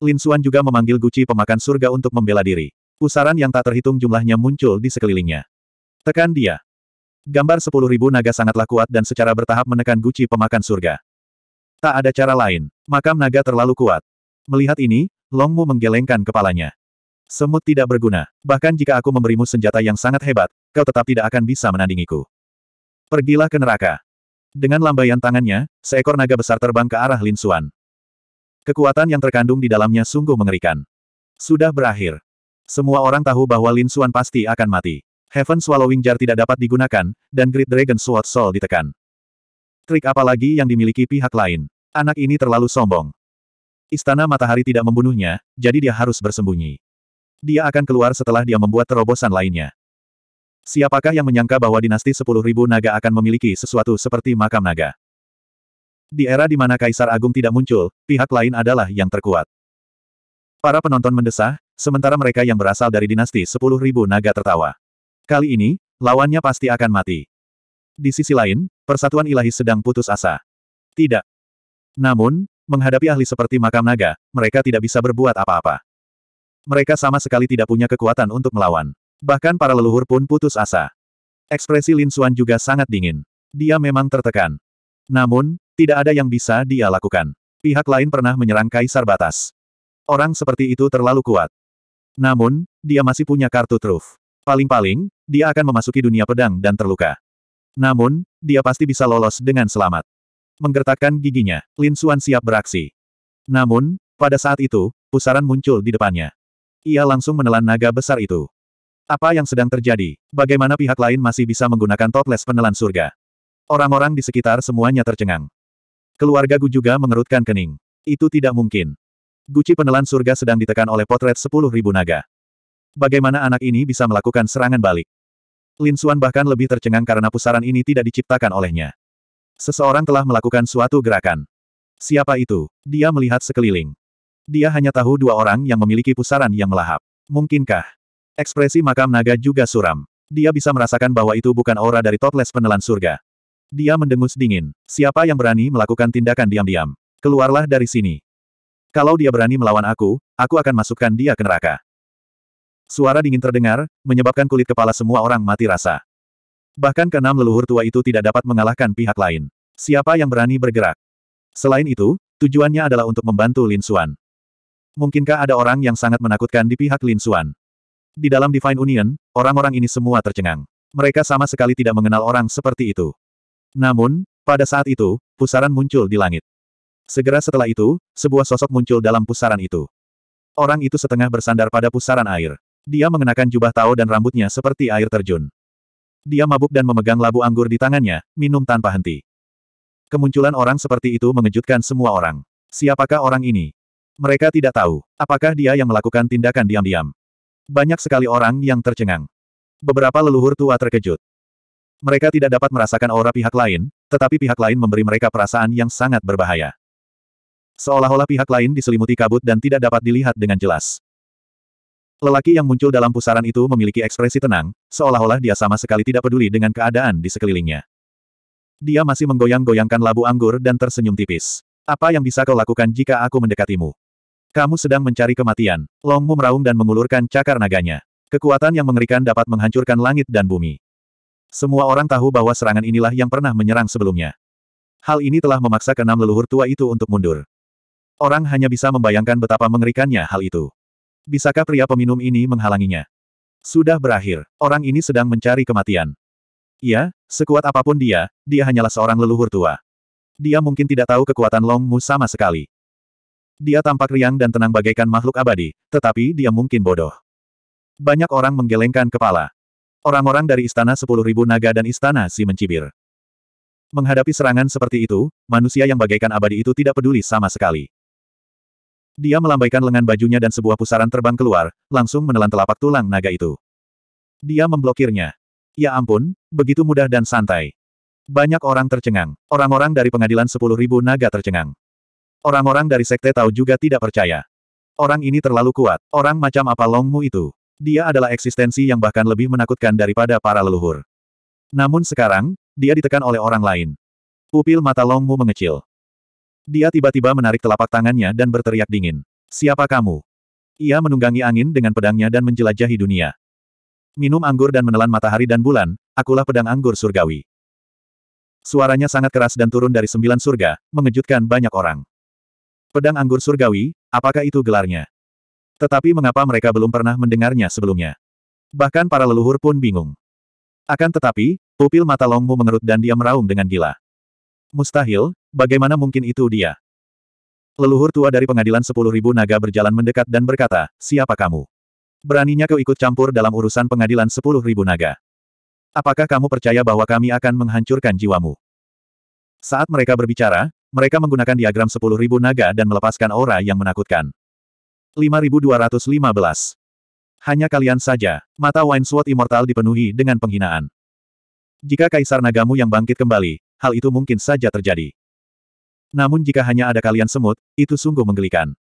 Speaker 1: Lin Xuan juga memanggil Guci pemakan surga untuk membela diri. Pusaran yang tak terhitung jumlahnya muncul di sekelilingnya. Tekan dia. Gambar ribu naga sangatlah kuat dan secara bertahap menekan guci pemakan surga. Tak ada cara lain. Makam naga terlalu kuat. Melihat ini, Longmu menggelengkan kepalanya. Semut tidak berguna. Bahkan jika aku memberimu senjata yang sangat hebat, kau tetap tidak akan bisa menandingiku. Pergilah ke neraka. Dengan lambaian tangannya, seekor naga besar terbang ke arah Lin Xuan. Kekuatan yang terkandung di dalamnya sungguh mengerikan. Sudah berakhir. Semua orang tahu bahwa Lin Xuan pasti akan mati. Heaven Swallowing Jar tidak dapat digunakan, dan Great Dragon Sword Soul ditekan. Trik apa lagi yang dimiliki pihak lain? Anak ini terlalu sombong. Istana Matahari tidak membunuhnya, jadi dia harus bersembunyi. Dia akan keluar setelah dia membuat terobosan lainnya. Siapakah yang menyangka bahwa dinasti 10.000 naga akan memiliki sesuatu seperti makam naga? Di era di mana Kaisar Agung tidak muncul, pihak lain adalah yang terkuat. Para penonton mendesah, sementara mereka yang berasal dari dinasti 10.000 naga tertawa. Kali ini, lawannya pasti akan mati. Di sisi lain, persatuan ilahi sedang putus asa. Tidak. Namun, menghadapi ahli seperti makam naga, mereka tidak bisa berbuat apa-apa. Mereka sama sekali tidak punya kekuatan untuk melawan. Bahkan para leluhur pun putus asa. Ekspresi Lin Xuan juga sangat dingin. Dia memang tertekan. Namun, tidak ada yang bisa dia lakukan. Pihak lain pernah menyerang Kaisar Batas. Orang seperti itu terlalu kuat. Namun, dia masih punya kartu truf. Paling-paling, dia akan memasuki dunia pedang dan terluka. Namun, dia pasti bisa lolos dengan selamat. Menggertakkan giginya, Lin Xuan siap beraksi. Namun, pada saat itu, pusaran muncul di depannya. Ia langsung menelan naga besar itu. Apa yang sedang terjadi? Bagaimana pihak lain masih bisa menggunakan toples penelan surga? Orang-orang di sekitar semuanya tercengang. Keluarga Gu juga mengerutkan kening. Itu tidak mungkin. Guci penelan surga sedang ditekan oleh potret sepuluh ribu naga bagaimana anak ini bisa melakukan serangan balik. Lin Xuan bahkan lebih tercengang karena pusaran ini tidak diciptakan olehnya. Seseorang telah melakukan suatu gerakan. Siapa itu? Dia melihat sekeliling. Dia hanya tahu dua orang yang memiliki pusaran yang melahap. Mungkinkah? Ekspresi makam naga juga suram. Dia bisa merasakan bahwa itu bukan aura dari toples penelan surga. Dia mendengus dingin. Siapa yang berani melakukan tindakan diam-diam? Keluarlah dari sini. Kalau dia berani melawan aku, aku akan masukkan dia ke neraka. Suara dingin terdengar, menyebabkan kulit kepala semua orang mati rasa. Bahkan keenam leluhur tua itu tidak dapat mengalahkan pihak lain. Siapa yang berani bergerak? Selain itu, tujuannya adalah untuk membantu Lin Xuan. Mungkinkah ada orang yang sangat menakutkan di pihak Lin Xuan? Di dalam Divine Union, orang-orang ini semua tercengang. Mereka sama sekali tidak mengenal orang seperti itu. Namun, pada saat itu, pusaran muncul di langit. Segera setelah itu, sebuah sosok muncul dalam pusaran itu. Orang itu setengah bersandar pada pusaran air. Dia mengenakan jubah tao dan rambutnya seperti air terjun. Dia mabuk dan memegang labu anggur di tangannya, minum tanpa henti. Kemunculan orang seperti itu mengejutkan semua orang. Siapakah orang ini? Mereka tidak tahu, apakah dia yang melakukan tindakan diam-diam. Banyak sekali orang yang tercengang. Beberapa leluhur tua terkejut. Mereka tidak dapat merasakan aura pihak lain, tetapi pihak lain memberi mereka perasaan yang sangat berbahaya. Seolah-olah pihak lain diselimuti kabut dan tidak dapat dilihat dengan jelas. Lelaki yang muncul dalam pusaran itu memiliki ekspresi tenang, seolah-olah dia sama sekali tidak peduli dengan keadaan di sekelilingnya. Dia masih menggoyang-goyangkan labu anggur dan tersenyum tipis. Apa yang bisa kau lakukan jika aku mendekatimu? Kamu sedang mencari kematian. Longmu meraung dan mengulurkan cakar naganya. Kekuatan yang mengerikan dapat menghancurkan langit dan bumi. Semua orang tahu bahwa serangan inilah yang pernah menyerang sebelumnya. Hal ini telah memaksa keenam leluhur tua itu untuk mundur. Orang hanya bisa membayangkan betapa mengerikannya hal itu. Bisakah pria peminum ini menghalanginya? Sudah berakhir. Orang ini sedang mencari kematian. Ya, sekuat apapun dia, dia hanyalah seorang leluhur tua. Dia mungkin tidak tahu kekuatan Long Mu sama sekali. Dia tampak riang dan tenang bagaikan makhluk abadi, tetapi dia mungkin bodoh. Banyak orang menggelengkan kepala. Orang-orang dari Istana Sepuluh Ribu Naga dan Istana Si mencibir. Menghadapi serangan seperti itu, manusia yang bagaikan abadi itu tidak peduli sama sekali. Dia melambaikan lengan bajunya dan sebuah pusaran terbang keluar, langsung menelan telapak tulang naga itu. Dia memblokirnya. Ya ampun, begitu mudah dan santai. Banyak orang tercengang. Orang-orang dari pengadilan sepuluh ribu naga tercengang. Orang-orang dari sekte tahu juga tidak percaya. Orang ini terlalu kuat. Orang macam apa Longmu itu? Dia adalah eksistensi yang bahkan lebih menakutkan daripada para leluhur. Namun sekarang, dia ditekan oleh orang lain. Pupil mata Longmu mengecil. Dia tiba-tiba menarik telapak tangannya dan berteriak dingin. Siapa kamu? Ia menunggangi angin dengan pedangnya dan menjelajahi dunia. Minum anggur dan menelan matahari dan bulan, akulah pedang anggur surgawi. Suaranya sangat keras dan turun dari sembilan surga, mengejutkan banyak orang. Pedang anggur surgawi, apakah itu gelarnya? Tetapi mengapa mereka belum pernah mendengarnya sebelumnya? Bahkan para leluhur pun bingung. Akan tetapi, pupil mata Longmu mengerut dan dia meraung dengan gila. Mustahil, bagaimana mungkin itu dia? Leluhur tua dari pengadilan sepuluh ribu naga berjalan mendekat dan berkata, siapa kamu? Beraninya kau ikut campur dalam urusan pengadilan sepuluh ribu naga. Apakah kamu percaya bahwa kami akan menghancurkan jiwamu? Saat mereka berbicara, mereka menggunakan diagram sepuluh ribu naga dan melepaskan aura yang menakutkan. 5215 Hanya kalian saja, mata Wine Sword Immortal dipenuhi dengan penghinaan. Jika Kaisar Nagamu yang bangkit kembali, hal itu mungkin saja terjadi. Namun jika hanya ada kalian semut, itu sungguh menggelikan.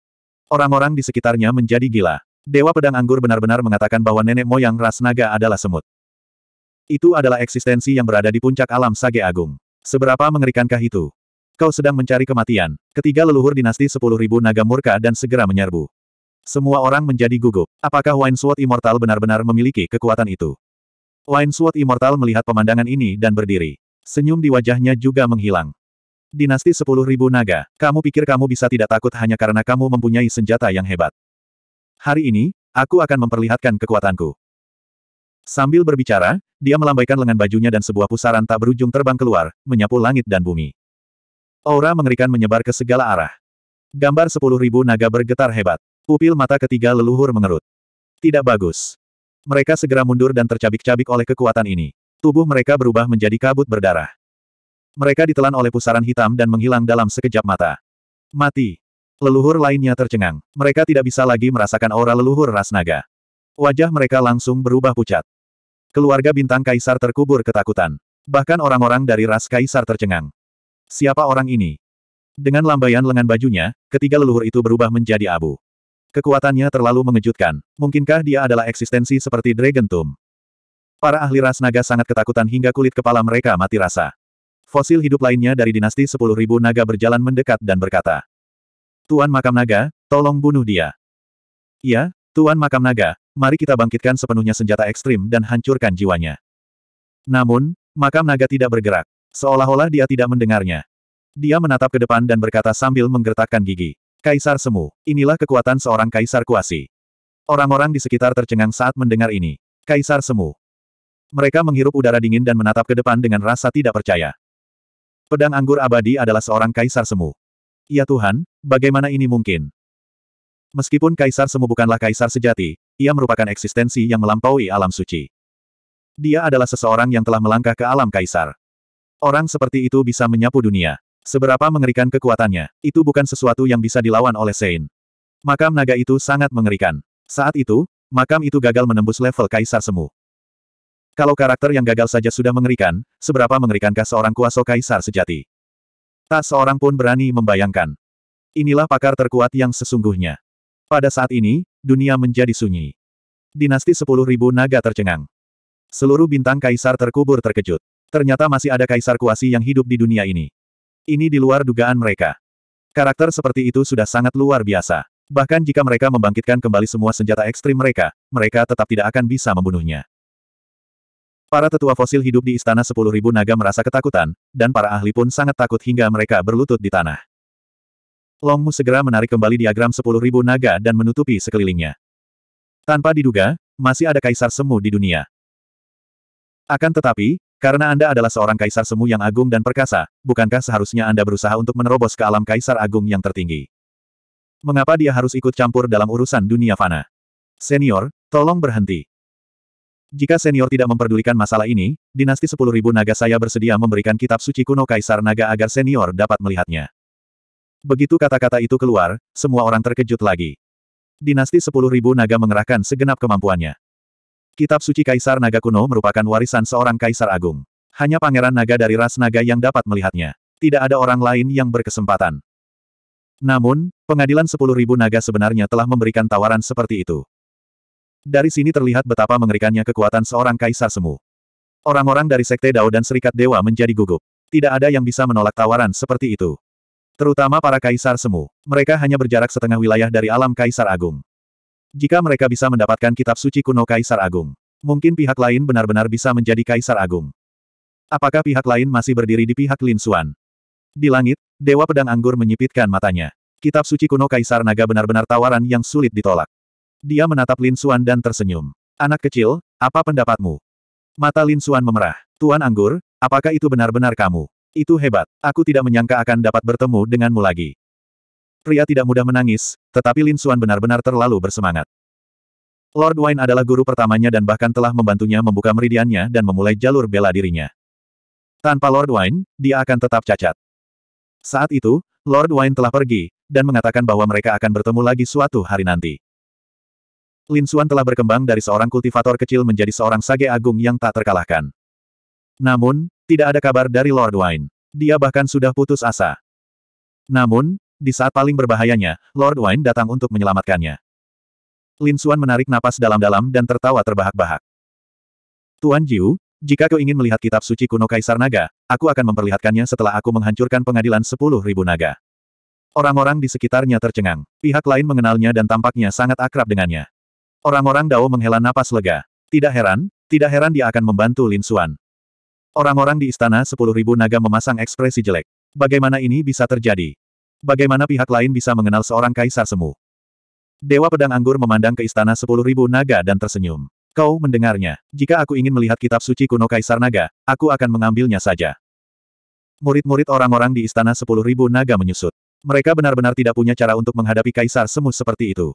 Speaker 1: Orang-orang di sekitarnya menjadi gila. Dewa Pedang Anggur benar-benar mengatakan bahwa nenek moyang ras naga adalah semut. Itu adalah eksistensi yang berada di puncak alam Sage Agung. Seberapa mengerikankah itu? Kau sedang mencari kematian. Ketiga leluhur dinasti sepuluh ribu naga murka dan segera menyerbu. Semua orang menjadi gugup. Apakah Wine Sword Immortal benar-benar memiliki kekuatan itu? Wine Sword Immortal melihat pemandangan ini dan berdiri. Senyum di wajahnya juga menghilang. Dinasti sepuluh ribu naga, kamu pikir kamu bisa tidak takut hanya karena kamu mempunyai senjata yang hebat. Hari ini, aku akan memperlihatkan kekuatanku. Sambil berbicara, dia melambaikan lengan bajunya dan sebuah pusaran tak berujung terbang keluar, menyapu langit dan bumi. Aura mengerikan menyebar ke segala arah. Gambar sepuluh ribu naga bergetar hebat. Pupil mata ketiga leluhur mengerut. Tidak bagus. Mereka segera mundur dan tercabik-cabik oleh kekuatan ini. Tubuh mereka berubah menjadi kabut berdarah. Mereka ditelan oleh pusaran hitam dan menghilang dalam sekejap mata. Mati. Leluhur lainnya tercengang. Mereka tidak bisa lagi merasakan aura leluhur ras naga. Wajah mereka langsung berubah pucat. Keluarga bintang kaisar terkubur ketakutan. Bahkan orang-orang dari ras kaisar tercengang. Siapa orang ini? Dengan lambaian lengan bajunya, ketiga leluhur itu berubah menjadi abu. Kekuatannya terlalu mengejutkan. Mungkinkah dia adalah eksistensi seperti Dragon Tomb? Para ahli ras naga sangat ketakutan hingga kulit kepala mereka mati rasa. Fosil hidup lainnya dari dinasti 10.000 naga berjalan mendekat dan berkata, Tuan Makam Naga, tolong bunuh dia. Iya, Tuan Makam Naga, mari kita bangkitkan sepenuhnya senjata ekstrim dan hancurkan jiwanya. Namun, Makam Naga tidak bergerak. Seolah-olah dia tidak mendengarnya. Dia menatap ke depan dan berkata sambil menggertakkan gigi. Kaisar Semu, inilah kekuatan seorang kaisar kuasi. Orang-orang di sekitar tercengang saat mendengar ini. Kaisar Semu, mereka menghirup udara dingin dan menatap ke depan dengan rasa tidak percaya. Pedang anggur abadi adalah seorang kaisar semu. Ya Tuhan, bagaimana ini mungkin? Meskipun kaisar semu bukanlah kaisar sejati, ia merupakan eksistensi yang melampaui alam suci. Dia adalah seseorang yang telah melangkah ke alam kaisar. Orang seperti itu bisa menyapu dunia. Seberapa mengerikan kekuatannya, itu bukan sesuatu yang bisa dilawan oleh Sein. Makam naga itu sangat mengerikan. Saat itu, makam itu gagal menembus level kaisar semu. Kalau karakter yang gagal saja sudah mengerikan, seberapa mengerikankah seorang kuasa kaisar sejati? Tak seorang pun berani membayangkan. Inilah pakar terkuat yang sesungguhnya. Pada saat ini, dunia menjadi sunyi. Dinasti 10.000 naga tercengang. Seluruh bintang kaisar terkubur terkejut. Ternyata masih ada kaisar kuasi yang hidup di dunia ini. Ini di luar dugaan mereka. Karakter seperti itu sudah sangat luar biasa. Bahkan jika mereka membangkitkan kembali semua senjata ekstrim mereka, mereka tetap tidak akan bisa membunuhnya. Para tetua fosil hidup di istana Sepuluh Ribu naga merasa ketakutan, dan para ahli pun sangat takut hingga mereka berlutut di tanah. Longmu segera menarik kembali diagram Sepuluh Ribu naga dan menutupi sekelilingnya. Tanpa diduga, masih ada kaisar semu di dunia. Akan tetapi, karena Anda adalah seorang kaisar semu yang agung dan perkasa, bukankah seharusnya Anda berusaha untuk menerobos ke alam kaisar agung yang tertinggi? Mengapa dia harus ikut campur dalam urusan dunia fana? Senior, tolong berhenti. Jika senior tidak memperdulikan masalah ini, dinasti sepuluh ribu naga saya bersedia memberikan kitab suci kuno Kaisar Naga agar senior dapat melihatnya. Begitu kata-kata itu keluar, semua orang terkejut lagi. Dinasti sepuluh ribu naga mengerahkan segenap kemampuannya. Kitab suci Kaisar Naga kuno merupakan warisan seorang Kaisar Agung. Hanya pangeran naga dari ras naga yang dapat melihatnya. Tidak ada orang lain yang berkesempatan. Namun, pengadilan sepuluh ribu naga sebenarnya telah memberikan tawaran seperti itu. Dari sini terlihat betapa mengerikannya kekuatan seorang kaisar semu. Orang-orang dari Sekte Dao dan Serikat Dewa menjadi gugup. Tidak ada yang bisa menolak tawaran seperti itu. Terutama para kaisar semu. Mereka hanya berjarak setengah wilayah dari alam kaisar agung. Jika mereka bisa mendapatkan kitab suci kuno kaisar agung, mungkin pihak lain benar-benar bisa menjadi kaisar agung. Apakah pihak lain masih berdiri di pihak Lin Xuan? Di langit, Dewa Pedang Anggur menyipitkan matanya. Kitab suci kuno Kaisar Naga benar-benar tawaran yang sulit ditolak. Dia menatap Lin Suan dan tersenyum. Anak kecil, apa pendapatmu? Mata Lin Suan memerah. Tuan Anggur, apakah itu benar-benar kamu? Itu hebat. Aku tidak menyangka akan dapat bertemu denganmu lagi. Pria tidak mudah menangis, tetapi Lin Suan benar-benar terlalu bersemangat. Lord Wine adalah guru pertamanya dan bahkan telah membantunya membuka meridiannya dan memulai jalur bela dirinya. Tanpa Lord Wine, dia akan tetap cacat. Saat itu, Lord Wine telah pergi, dan mengatakan bahwa mereka akan bertemu lagi suatu hari nanti. Lin Xuan telah berkembang dari seorang kultivator kecil menjadi seorang sage agung yang tak terkalahkan. Namun, tidak ada kabar dari Lord Wine. Dia bahkan sudah putus asa. Namun, di saat paling berbahayanya, Lord Wine datang untuk menyelamatkannya. Lin Xuan menarik napas dalam-dalam dan tertawa terbahak-bahak. Tuan Jiu, jika kau ingin melihat kitab suci kuno Kaisar Naga, aku akan memperlihatkannya setelah aku menghancurkan pengadilan sepuluh ribu naga. Orang-orang di sekitarnya tercengang. Pihak lain mengenalnya dan tampaknya sangat akrab dengannya. Orang-orang Dao menghela napas lega. Tidak heran, tidak heran dia akan membantu Lin Xuan. Orang-orang di istana sepuluh ribu naga memasang ekspresi jelek. Bagaimana ini bisa terjadi? Bagaimana pihak lain bisa mengenal seorang kaisar semu? Dewa Pedang Anggur memandang ke istana sepuluh ribu naga dan tersenyum. Kau mendengarnya. Jika aku ingin melihat kitab suci kuno kaisar naga, aku akan mengambilnya saja. Murid-murid orang-orang di istana sepuluh ribu naga menyusut. Mereka benar-benar tidak punya cara untuk menghadapi kaisar semu seperti itu.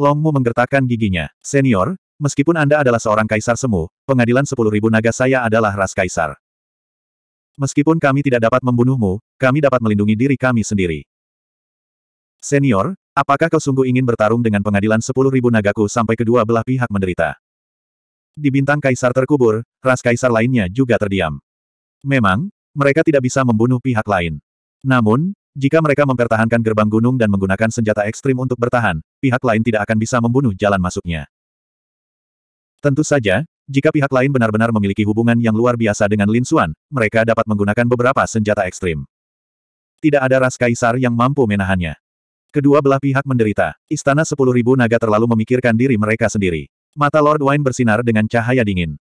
Speaker 1: Longmu menggertakkan giginya. Senior, meskipun Anda adalah seorang kaisar semu, pengadilan sepuluh ribu naga saya adalah ras kaisar. Meskipun kami tidak dapat membunuhmu, kami dapat melindungi diri kami sendiri. Senior, apakah kau sungguh ingin bertarung dengan pengadilan sepuluh ribu nagaku sampai kedua belah pihak menderita? Di bintang kaisar terkubur, ras kaisar lainnya juga terdiam. Memang, mereka tidak bisa membunuh pihak lain. Namun, jika mereka mempertahankan gerbang gunung dan menggunakan senjata ekstrim untuk bertahan, pihak lain tidak akan bisa membunuh jalan masuknya. Tentu saja, jika pihak lain benar-benar memiliki hubungan yang luar biasa dengan Lin Xuan, mereka dapat menggunakan beberapa senjata ekstrim. Tidak ada ras kaisar yang mampu menahannya. Kedua belah pihak menderita. Istana sepuluh ribu naga terlalu memikirkan diri mereka sendiri. Mata Lord Wine bersinar dengan cahaya dingin.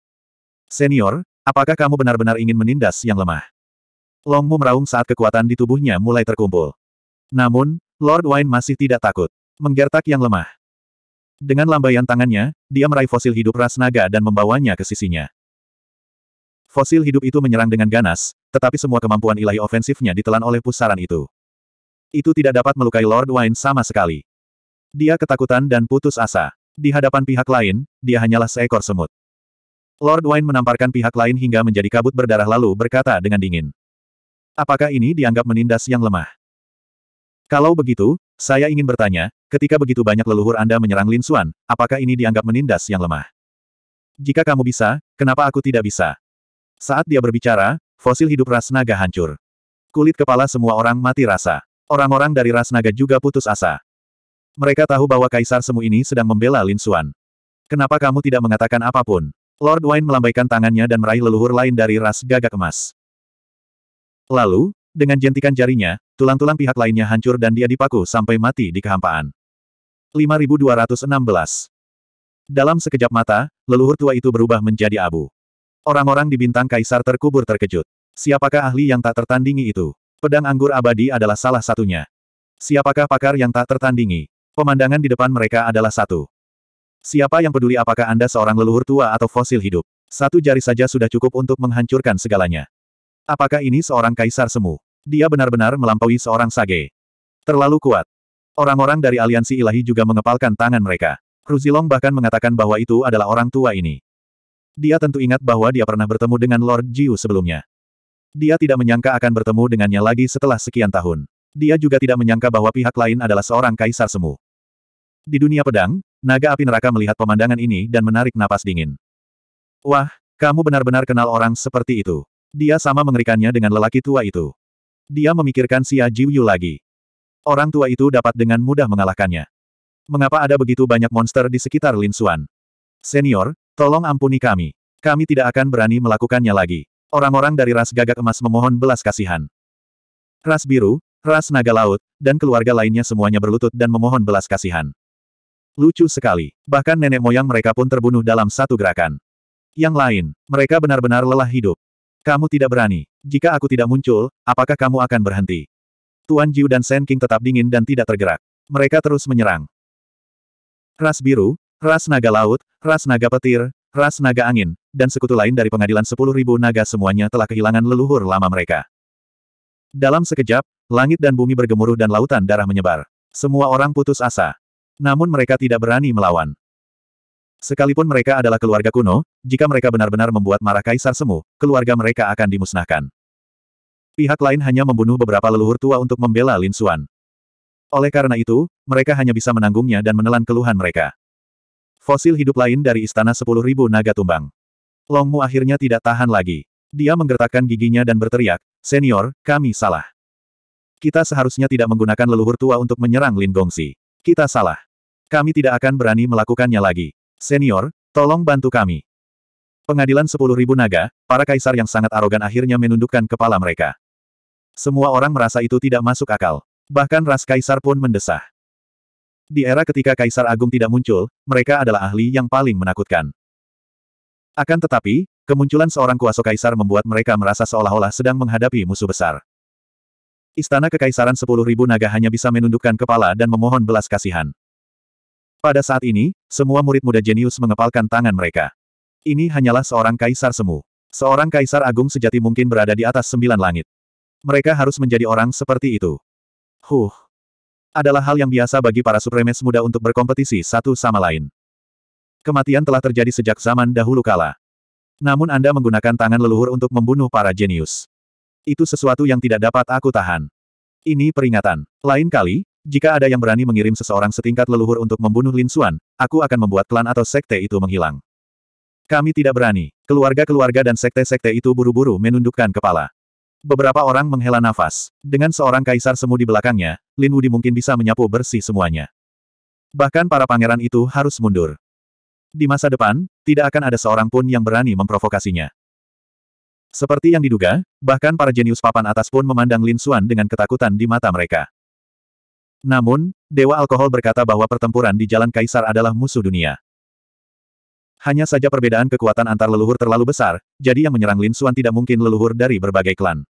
Speaker 1: Senior, apakah kamu benar-benar ingin menindas yang lemah? Longmu meraung saat kekuatan di tubuhnya mulai terkumpul. Namun, Lord Wine masih tidak takut. Menggertak yang lemah. Dengan lambaian tangannya, dia meraih fosil hidup ras naga dan membawanya ke sisinya. Fosil hidup itu menyerang dengan ganas, tetapi semua kemampuan ilahi ofensifnya ditelan oleh pusaran itu. Itu tidak dapat melukai Lord Wine sama sekali. Dia ketakutan dan putus asa. Di hadapan pihak lain, dia hanyalah seekor semut. Lord Wine menamparkan pihak lain hingga menjadi kabut berdarah lalu berkata dengan dingin. Apakah ini dianggap menindas yang lemah? Kalau begitu, saya ingin bertanya, ketika begitu banyak leluhur Anda menyerang Lin Xuan, apakah ini dianggap menindas yang lemah? Jika kamu bisa, kenapa aku tidak bisa? Saat dia berbicara, fosil hidup ras naga hancur. Kulit kepala semua orang mati rasa. Orang-orang dari ras naga juga putus asa. Mereka tahu bahwa kaisar semu ini sedang membela Lin Xuan. Kenapa kamu tidak mengatakan apapun? Lord Wayne melambaikan tangannya dan meraih leluhur lain dari ras gagak emas. Lalu, dengan jentikan jarinya, tulang-tulang pihak lainnya hancur dan dia dipaku sampai mati di kehampaan. 5216 Dalam sekejap mata, leluhur tua itu berubah menjadi abu. Orang-orang di bintang kaisar terkubur terkejut. Siapakah ahli yang tak tertandingi itu? Pedang anggur abadi adalah salah satunya. Siapakah pakar yang tak tertandingi? Pemandangan di depan mereka adalah satu. Siapa yang peduli apakah Anda seorang leluhur tua atau fosil hidup? Satu jari saja sudah cukup untuk menghancurkan segalanya. Apakah ini seorang kaisar semu? Dia benar-benar melampaui seorang sage. Terlalu kuat. Orang-orang dari aliansi ilahi juga mengepalkan tangan mereka. Ruzilong bahkan mengatakan bahwa itu adalah orang tua ini. Dia tentu ingat bahwa dia pernah bertemu dengan Lord Jiu sebelumnya. Dia tidak menyangka akan bertemu dengannya lagi setelah sekian tahun. Dia juga tidak menyangka bahwa pihak lain adalah seorang kaisar semu. Di dunia pedang, naga api neraka melihat pemandangan ini dan menarik napas dingin. Wah, kamu benar-benar kenal orang seperti itu. Dia sama mengerikannya dengan lelaki tua itu. Dia memikirkan Xia Jiuyu lagi. Orang tua itu dapat dengan mudah mengalahkannya. Mengapa ada begitu banyak monster di sekitar Lin Xuan? Senior, tolong ampuni kami. Kami tidak akan berani melakukannya lagi. Orang-orang dari ras gagak emas memohon belas kasihan. Ras biru, ras naga laut, dan keluarga lainnya semuanya berlutut dan memohon belas kasihan. Lucu sekali, bahkan nenek moyang mereka pun terbunuh dalam satu gerakan. Yang lain, mereka benar-benar lelah hidup. Kamu tidak berani. Jika aku tidak muncul, apakah kamu akan berhenti? Tuan Jiu dan Shen King tetap dingin dan tidak tergerak. Mereka terus menyerang. Ras biru, ras naga laut, ras naga petir, ras naga angin, dan sekutu lain dari pengadilan Sepuluh Ribu naga semuanya telah kehilangan leluhur lama mereka. Dalam sekejap, langit dan bumi bergemuruh dan lautan darah menyebar. Semua orang putus asa. Namun mereka tidak berani melawan. Sekalipun mereka adalah keluarga kuno, jika mereka benar-benar membuat marah Kaisar Semu, keluarga mereka akan dimusnahkan. Pihak lain hanya membunuh beberapa leluhur tua untuk membela Lin Xuan. Oleh karena itu, mereka hanya bisa menanggungnya dan menelan keluhan mereka. Fosil hidup lain dari Istana Sepuluh Ribu Naga Tumbang. Longmu akhirnya tidak tahan lagi. Dia menggertakkan giginya dan berteriak, Senior, kami salah. Kita seharusnya tidak menggunakan leluhur tua untuk menyerang Lin Gongsi. Kita salah. Kami tidak akan berani melakukannya lagi. Senior, tolong bantu kami. Pengadilan sepuluh ribu naga, para kaisar yang sangat arogan akhirnya menundukkan kepala mereka. Semua orang merasa itu tidak masuk akal. Bahkan ras kaisar pun mendesah. Di era ketika kaisar agung tidak muncul, mereka adalah ahli yang paling menakutkan. Akan tetapi, kemunculan seorang kuasa kaisar membuat mereka merasa seolah-olah sedang menghadapi musuh besar. Istana Kekaisaran sepuluh ribu naga hanya bisa menundukkan kepala dan memohon belas kasihan. Pada saat ini, semua murid muda jenius mengepalkan tangan mereka. Ini hanyalah seorang kaisar semu. Seorang kaisar agung sejati mungkin berada di atas sembilan langit. Mereka harus menjadi orang seperti itu. Huh. Adalah hal yang biasa bagi para supremes muda untuk berkompetisi satu sama lain. Kematian telah terjadi sejak zaman dahulu kala. Namun Anda menggunakan tangan leluhur untuk membunuh para jenius. Itu sesuatu yang tidak dapat aku tahan. Ini peringatan. Lain kali, jika ada yang berani mengirim seseorang setingkat leluhur untuk membunuh Lin Xuan, aku akan membuat klan atau sekte itu menghilang. Kami tidak berani. Keluarga-keluarga dan sekte-sekte itu buru-buru menundukkan kepala. Beberapa orang menghela nafas. Dengan seorang kaisar semu di belakangnya, Lin Wudi mungkin bisa menyapu bersih semuanya. Bahkan para pangeran itu harus mundur. Di masa depan, tidak akan ada seorang pun yang berani memprovokasinya. Seperti yang diduga, bahkan para jenius papan atas pun memandang Lin Xuan dengan ketakutan di mata mereka. Namun, Dewa Alkohol berkata bahwa pertempuran di Jalan Kaisar adalah musuh dunia. Hanya saja perbedaan kekuatan antar leluhur terlalu besar, jadi yang menyerang Lin Xuan tidak mungkin leluhur dari berbagai klan.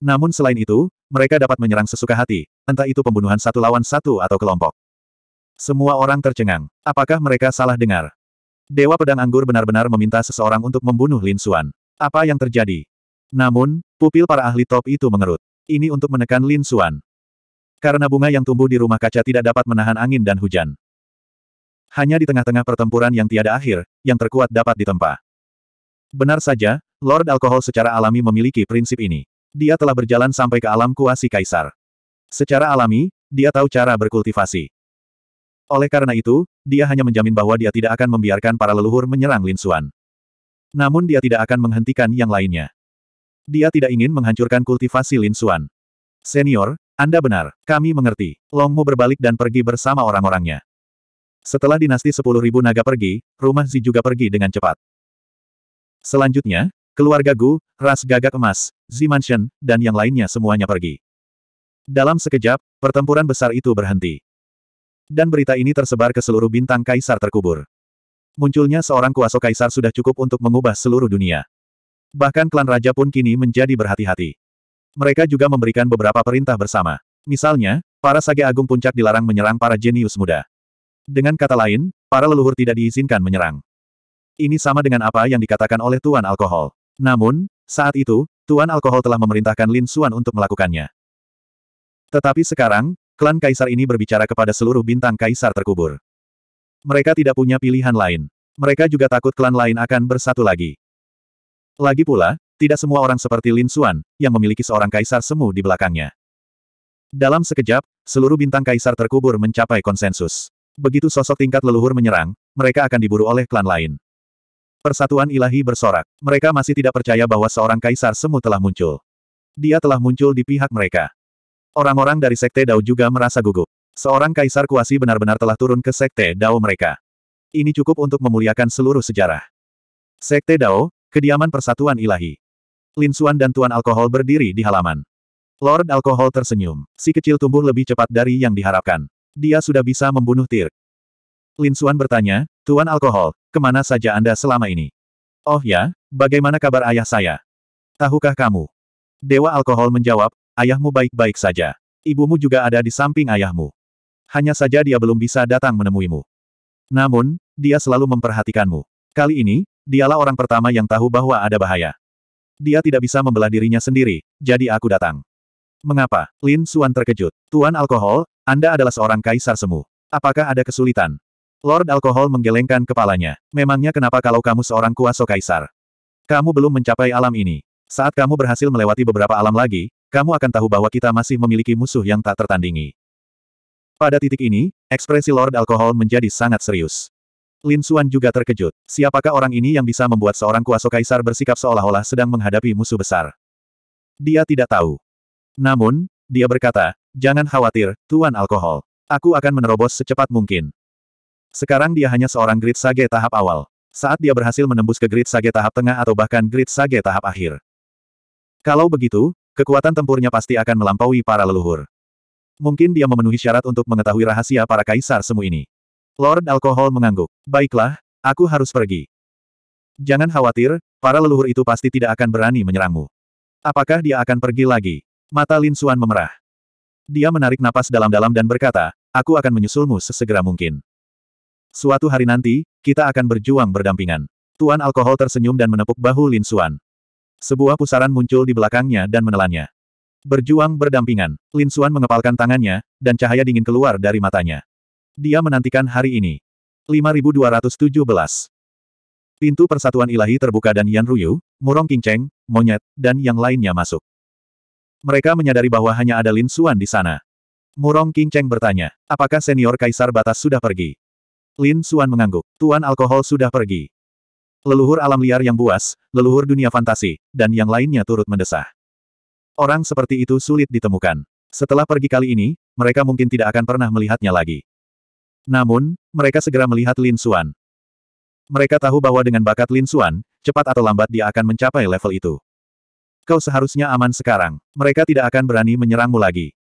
Speaker 1: Namun selain itu, mereka dapat menyerang sesuka hati, entah itu pembunuhan satu lawan satu atau kelompok. Semua orang tercengang. Apakah mereka salah dengar? Dewa Pedang Anggur benar-benar meminta seseorang untuk membunuh Lin Xuan. Apa yang terjadi? Namun, pupil para ahli top itu mengerut. Ini untuk menekan Lin Xuan. Karena bunga yang tumbuh di rumah kaca tidak dapat menahan angin dan hujan. Hanya di tengah-tengah pertempuran yang tiada akhir, yang terkuat dapat ditempa. Benar saja, Lord Alkohol secara alami memiliki prinsip ini. Dia telah berjalan sampai ke alam kuasi kaisar. Secara alami, dia tahu cara berkultivasi. Oleh karena itu, dia hanya menjamin bahwa dia tidak akan membiarkan para leluhur menyerang Lin Xuan. Namun dia tidak akan menghentikan yang lainnya. Dia tidak ingin menghancurkan kultivasi Lin Xuan. Senior, anda benar, kami mengerti. Longmu berbalik dan pergi bersama orang-orangnya. Setelah dinasti 10.000 naga pergi, rumah Zi juga pergi dengan cepat. Selanjutnya, keluarga Gu, ras gagak emas, Zi Mansion, dan yang lainnya semuanya pergi. Dalam sekejap, pertempuran besar itu berhenti. Dan berita ini tersebar ke seluruh bintang kaisar terkubur. Munculnya seorang kuasa kaisar sudah cukup untuk mengubah seluruh dunia. Bahkan klan raja pun kini menjadi berhati-hati. Mereka juga memberikan beberapa perintah bersama. Misalnya, para sage agung puncak dilarang menyerang para jenius muda. Dengan kata lain, para leluhur tidak diizinkan menyerang. Ini sama dengan apa yang dikatakan oleh Tuan Alkohol. Namun, saat itu, Tuan Alkohol telah memerintahkan Lin Suan untuk melakukannya. Tetapi sekarang, klan kaisar ini berbicara kepada seluruh bintang kaisar terkubur. Mereka tidak punya pilihan lain. Mereka juga takut klan lain akan bersatu lagi. Lagi pula, tidak semua orang seperti Lin Xuan, yang memiliki seorang kaisar semu di belakangnya. Dalam sekejap, seluruh bintang kaisar terkubur mencapai konsensus. Begitu sosok tingkat leluhur menyerang, mereka akan diburu oleh klan lain. Persatuan ilahi bersorak. Mereka masih tidak percaya bahwa seorang kaisar semu telah muncul. Dia telah muncul di pihak mereka. Orang-orang dari Sekte Dao juga merasa gugup. Seorang kaisar kuasi benar-benar telah turun ke Sekte Dao mereka. Ini cukup untuk memuliakan seluruh sejarah. Sekte Dao, kediaman persatuan ilahi. Lin Suan dan Tuan Alkohol berdiri di halaman. Lord Alkohol tersenyum. Si kecil tumbuh lebih cepat dari yang diharapkan. Dia sudah bisa membunuh Tirk. Lin Suan bertanya, Tuan Alkohol, kemana saja Anda selama ini? Oh ya, bagaimana kabar ayah saya? Tahukah kamu? Dewa Alkohol menjawab, ayahmu baik-baik saja. Ibumu juga ada di samping ayahmu. Hanya saja dia belum bisa datang menemuimu. Namun, dia selalu memperhatikanmu. Kali ini, dialah orang pertama yang tahu bahwa ada bahaya dia tidak bisa membelah dirinya sendiri, jadi aku datang. Mengapa? Lin Suan terkejut. Tuan Alkohol, Anda adalah seorang kaisar semu. Apakah ada kesulitan? Lord Alkohol menggelengkan kepalanya. Memangnya kenapa kalau kamu seorang kuasa kaisar? Kamu belum mencapai alam ini. Saat kamu berhasil melewati beberapa alam lagi, kamu akan tahu bahwa kita masih memiliki musuh yang tak tertandingi. Pada titik ini, ekspresi Lord Alkohol menjadi sangat serius. Lin Xuan juga terkejut. Siapakah orang ini yang bisa membuat seorang kuasa kaisar bersikap seolah-olah sedang menghadapi musuh besar? Dia tidak tahu. Namun, dia berkata, jangan khawatir, Tuan Alkohol. Aku akan menerobos secepat mungkin. Sekarang dia hanya seorang grid sage tahap awal. Saat dia berhasil menembus ke grid sage tahap tengah atau bahkan grid sage tahap akhir. Kalau begitu, kekuatan tempurnya pasti akan melampaui para leluhur. Mungkin dia memenuhi syarat untuk mengetahui rahasia para kaisar semu ini. Lord Alkohol mengangguk. Baiklah, aku harus pergi. Jangan khawatir, para leluhur itu pasti tidak akan berani menyerangmu. Apakah dia akan pergi lagi? Mata Lin Suan memerah. Dia menarik napas dalam-dalam dan berkata, aku akan menyusulmu sesegera mungkin. Suatu hari nanti, kita akan berjuang berdampingan. Tuan Alkohol tersenyum dan menepuk bahu Lin Suan. Sebuah pusaran muncul di belakangnya dan menelannya. Berjuang berdampingan, Lin Suan mengepalkan tangannya, dan cahaya dingin keluar dari matanya. Dia menantikan hari ini. 5217 Pintu persatuan ilahi terbuka dan Yan Ruyu, Murong Kinceng, Monyet, dan yang lainnya masuk. Mereka menyadari bahwa hanya ada Lin Suan di sana. Murong Kinceng bertanya, apakah senior kaisar batas sudah pergi? Lin Suan mengangguk, tuan alkohol sudah pergi. Leluhur alam liar yang buas, leluhur dunia fantasi, dan yang lainnya turut mendesah. Orang seperti itu sulit ditemukan. Setelah pergi kali ini, mereka mungkin tidak akan pernah melihatnya lagi. Namun, mereka segera melihat Lin Xuan. Mereka tahu bahwa dengan bakat Lin Xuan, cepat atau lambat dia akan mencapai level itu. Kau seharusnya aman sekarang. Mereka tidak akan berani menyerangmu lagi.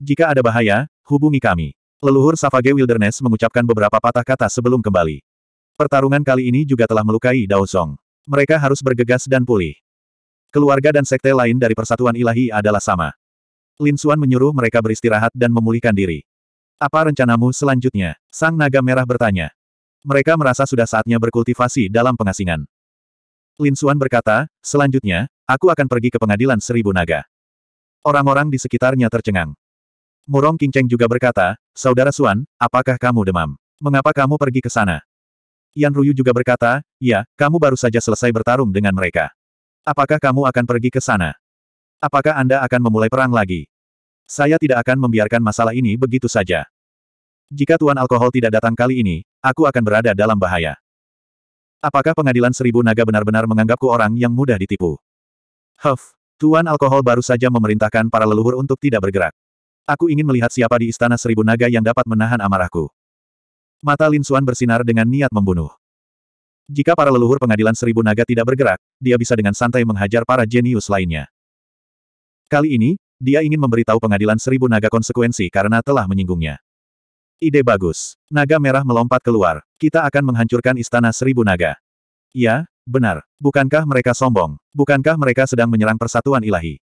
Speaker 1: Jika ada bahaya, hubungi kami. Leluhur Savage Wilderness mengucapkan beberapa patah kata sebelum kembali. Pertarungan kali ini juga telah melukai Dao Zong. Mereka harus bergegas dan pulih. Keluarga dan sekte lain dari Persatuan Ilahi adalah sama. Lin Xuan menyuruh mereka beristirahat dan memulihkan diri. Apa rencanamu selanjutnya? Sang naga merah bertanya. Mereka merasa sudah saatnya berkultivasi dalam pengasingan. Lin Xuan berkata, selanjutnya, aku akan pergi ke pengadilan seribu naga. Orang-orang di sekitarnya tercengang. Murong Qingcheng juga berkata, Saudara Xuan, apakah kamu demam? Mengapa kamu pergi ke sana? Yan Ruyu juga berkata, ya, kamu baru saja selesai bertarung dengan mereka. Apakah kamu akan pergi ke sana? Apakah Anda akan memulai perang lagi? Saya tidak akan membiarkan masalah ini begitu saja. Jika Tuan Alkohol tidak datang kali ini, aku akan berada dalam bahaya. Apakah pengadilan seribu naga benar-benar menganggapku orang yang mudah ditipu? Huff, Tuan Alkohol baru saja memerintahkan para leluhur untuk tidak bergerak. Aku ingin melihat siapa di istana seribu naga yang dapat menahan amarahku. Mata Lin Xuan bersinar dengan niat membunuh. Jika para leluhur pengadilan seribu naga tidak bergerak, dia bisa dengan santai menghajar para jenius lainnya. Kali ini, dia ingin memberitahu pengadilan seribu naga konsekuensi karena telah menyinggungnya. Ide bagus. Naga merah melompat keluar. Kita akan menghancurkan istana seribu naga. Ya, benar. Bukankah mereka sombong? Bukankah mereka sedang menyerang persatuan ilahi?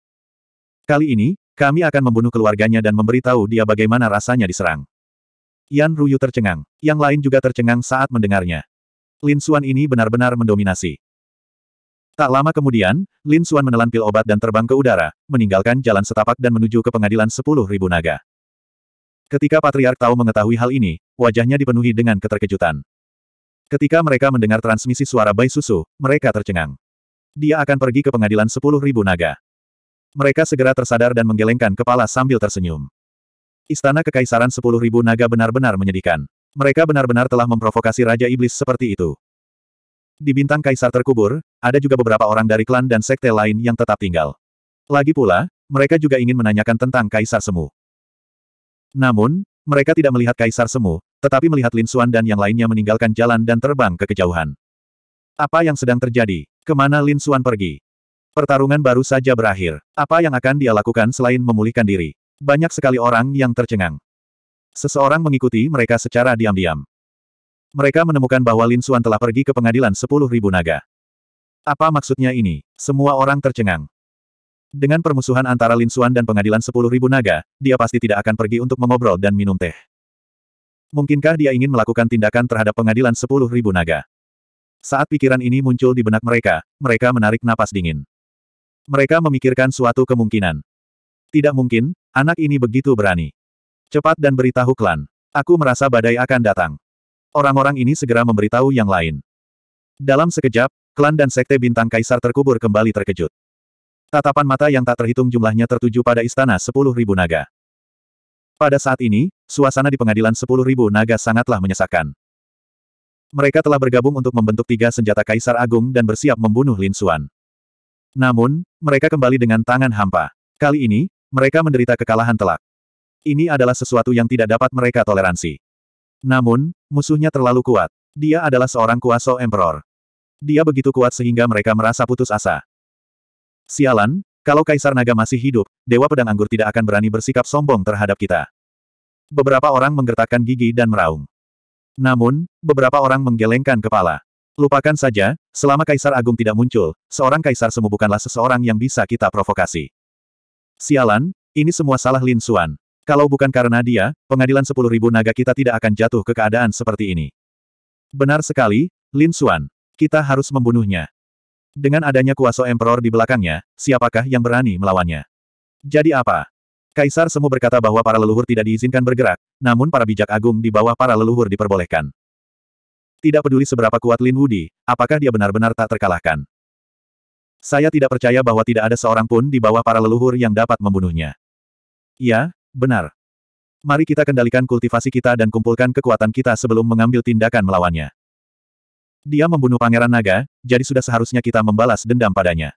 Speaker 1: Kali ini, kami akan membunuh keluarganya dan memberitahu dia bagaimana rasanya diserang. Yan Ruyu tercengang. Yang lain juga tercengang saat mendengarnya. Lin Xuan ini benar-benar mendominasi. Tak lama kemudian, Lin Xuan menelan pil obat dan terbang ke udara, meninggalkan jalan setapak dan menuju ke pengadilan sepuluh ribu naga. Ketika Patriark Tao mengetahui hal ini, wajahnya dipenuhi dengan keterkejutan. Ketika mereka mendengar transmisi suara Bai Susu, mereka tercengang. Dia akan pergi ke pengadilan sepuluh ribu naga. Mereka segera tersadar dan menggelengkan kepala sambil tersenyum. Istana Kekaisaran sepuluh ribu naga benar-benar menyedihkan. Mereka benar-benar telah memprovokasi Raja Iblis seperti itu. Di bintang kaisar terkubur, ada juga beberapa orang dari klan dan sekte lain yang tetap tinggal. Lagi pula, mereka juga ingin menanyakan tentang kaisar semu. Namun, mereka tidak melihat kaisar semu, tetapi melihat Lin Xuan dan yang lainnya meninggalkan jalan dan terbang ke kejauhan. Apa yang sedang terjadi? Kemana Lin Xuan pergi? Pertarungan baru saja berakhir. Apa yang akan dia lakukan selain memulihkan diri? Banyak sekali orang yang tercengang. Seseorang mengikuti mereka secara diam-diam. Mereka menemukan bahwa Lin Xuan telah pergi ke pengadilan Sepuluh Ribu naga. Apa maksudnya ini? Semua orang tercengang. Dengan permusuhan antara Lin Xuan dan pengadilan Sepuluh Ribu naga, dia pasti tidak akan pergi untuk mengobrol dan minum teh. Mungkinkah dia ingin melakukan tindakan terhadap pengadilan Sepuluh Ribu naga? Saat pikiran ini muncul di benak mereka, mereka menarik napas dingin. Mereka memikirkan suatu kemungkinan. Tidak mungkin, anak ini begitu berani. Cepat dan beritahu klan. Aku merasa badai akan datang. Orang-orang ini segera memberitahu yang lain. Dalam sekejap, klan dan sekte bintang kaisar terkubur kembali terkejut. Tatapan mata yang tak terhitung jumlahnya tertuju pada istana 10.000 naga. Pada saat ini, suasana di pengadilan 10.000 naga sangatlah menyesakkan. Mereka telah bergabung untuk membentuk tiga senjata kaisar agung dan bersiap membunuh Lin Xuan. Namun, mereka kembali dengan tangan hampa. Kali ini, mereka menderita kekalahan telak. Ini adalah sesuatu yang tidak dapat mereka toleransi. Namun, musuhnya terlalu kuat. Dia adalah seorang kuasa emperor. Dia begitu kuat sehingga mereka merasa putus asa. Sialan, kalau Kaisar Naga masih hidup, Dewa Pedang Anggur tidak akan berani bersikap sombong terhadap kita. Beberapa orang menggertakkan gigi dan meraung. Namun, beberapa orang menggelengkan kepala. Lupakan saja, selama Kaisar Agung tidak muncul, seorang Kaisar Semu bukanlah seseorang yang bisa kita provokasi. Sialan, ini semua salah Lin Xuan. Kalau bukan karena dia, pengadilan sepuluh ribu naga kita tidak akan jatuh ke keadaan seperti ini. Benar sekali, Lin Xuan. Kita harus membunuhnya. Dengan adanya kuasa Emperor di belakangnya, siapakah yang berani melawannya? Jadi apa? Kaisar semua berkata bahwa para leluhur tidak diizinkan bergerak, namun para bijak agung di bawah para leluhur diperbolehkan. Tidak peduli seberapa kuat Lin Wudi, apakah dia benar-benar tak terkalahkan. Saya tidak percaya bahwa tidak ada seorang pun di bawah para leluhur yang dapat membunuhnya. Ya, Benar. Mari kita kendalikan kultivasi kita dan kumpulkan kekuatan kita sebelum mengambil tindakan melawannya. Dia membunuh pangeran naga, jadi sudah seharusnya kita membalas dendam padanya.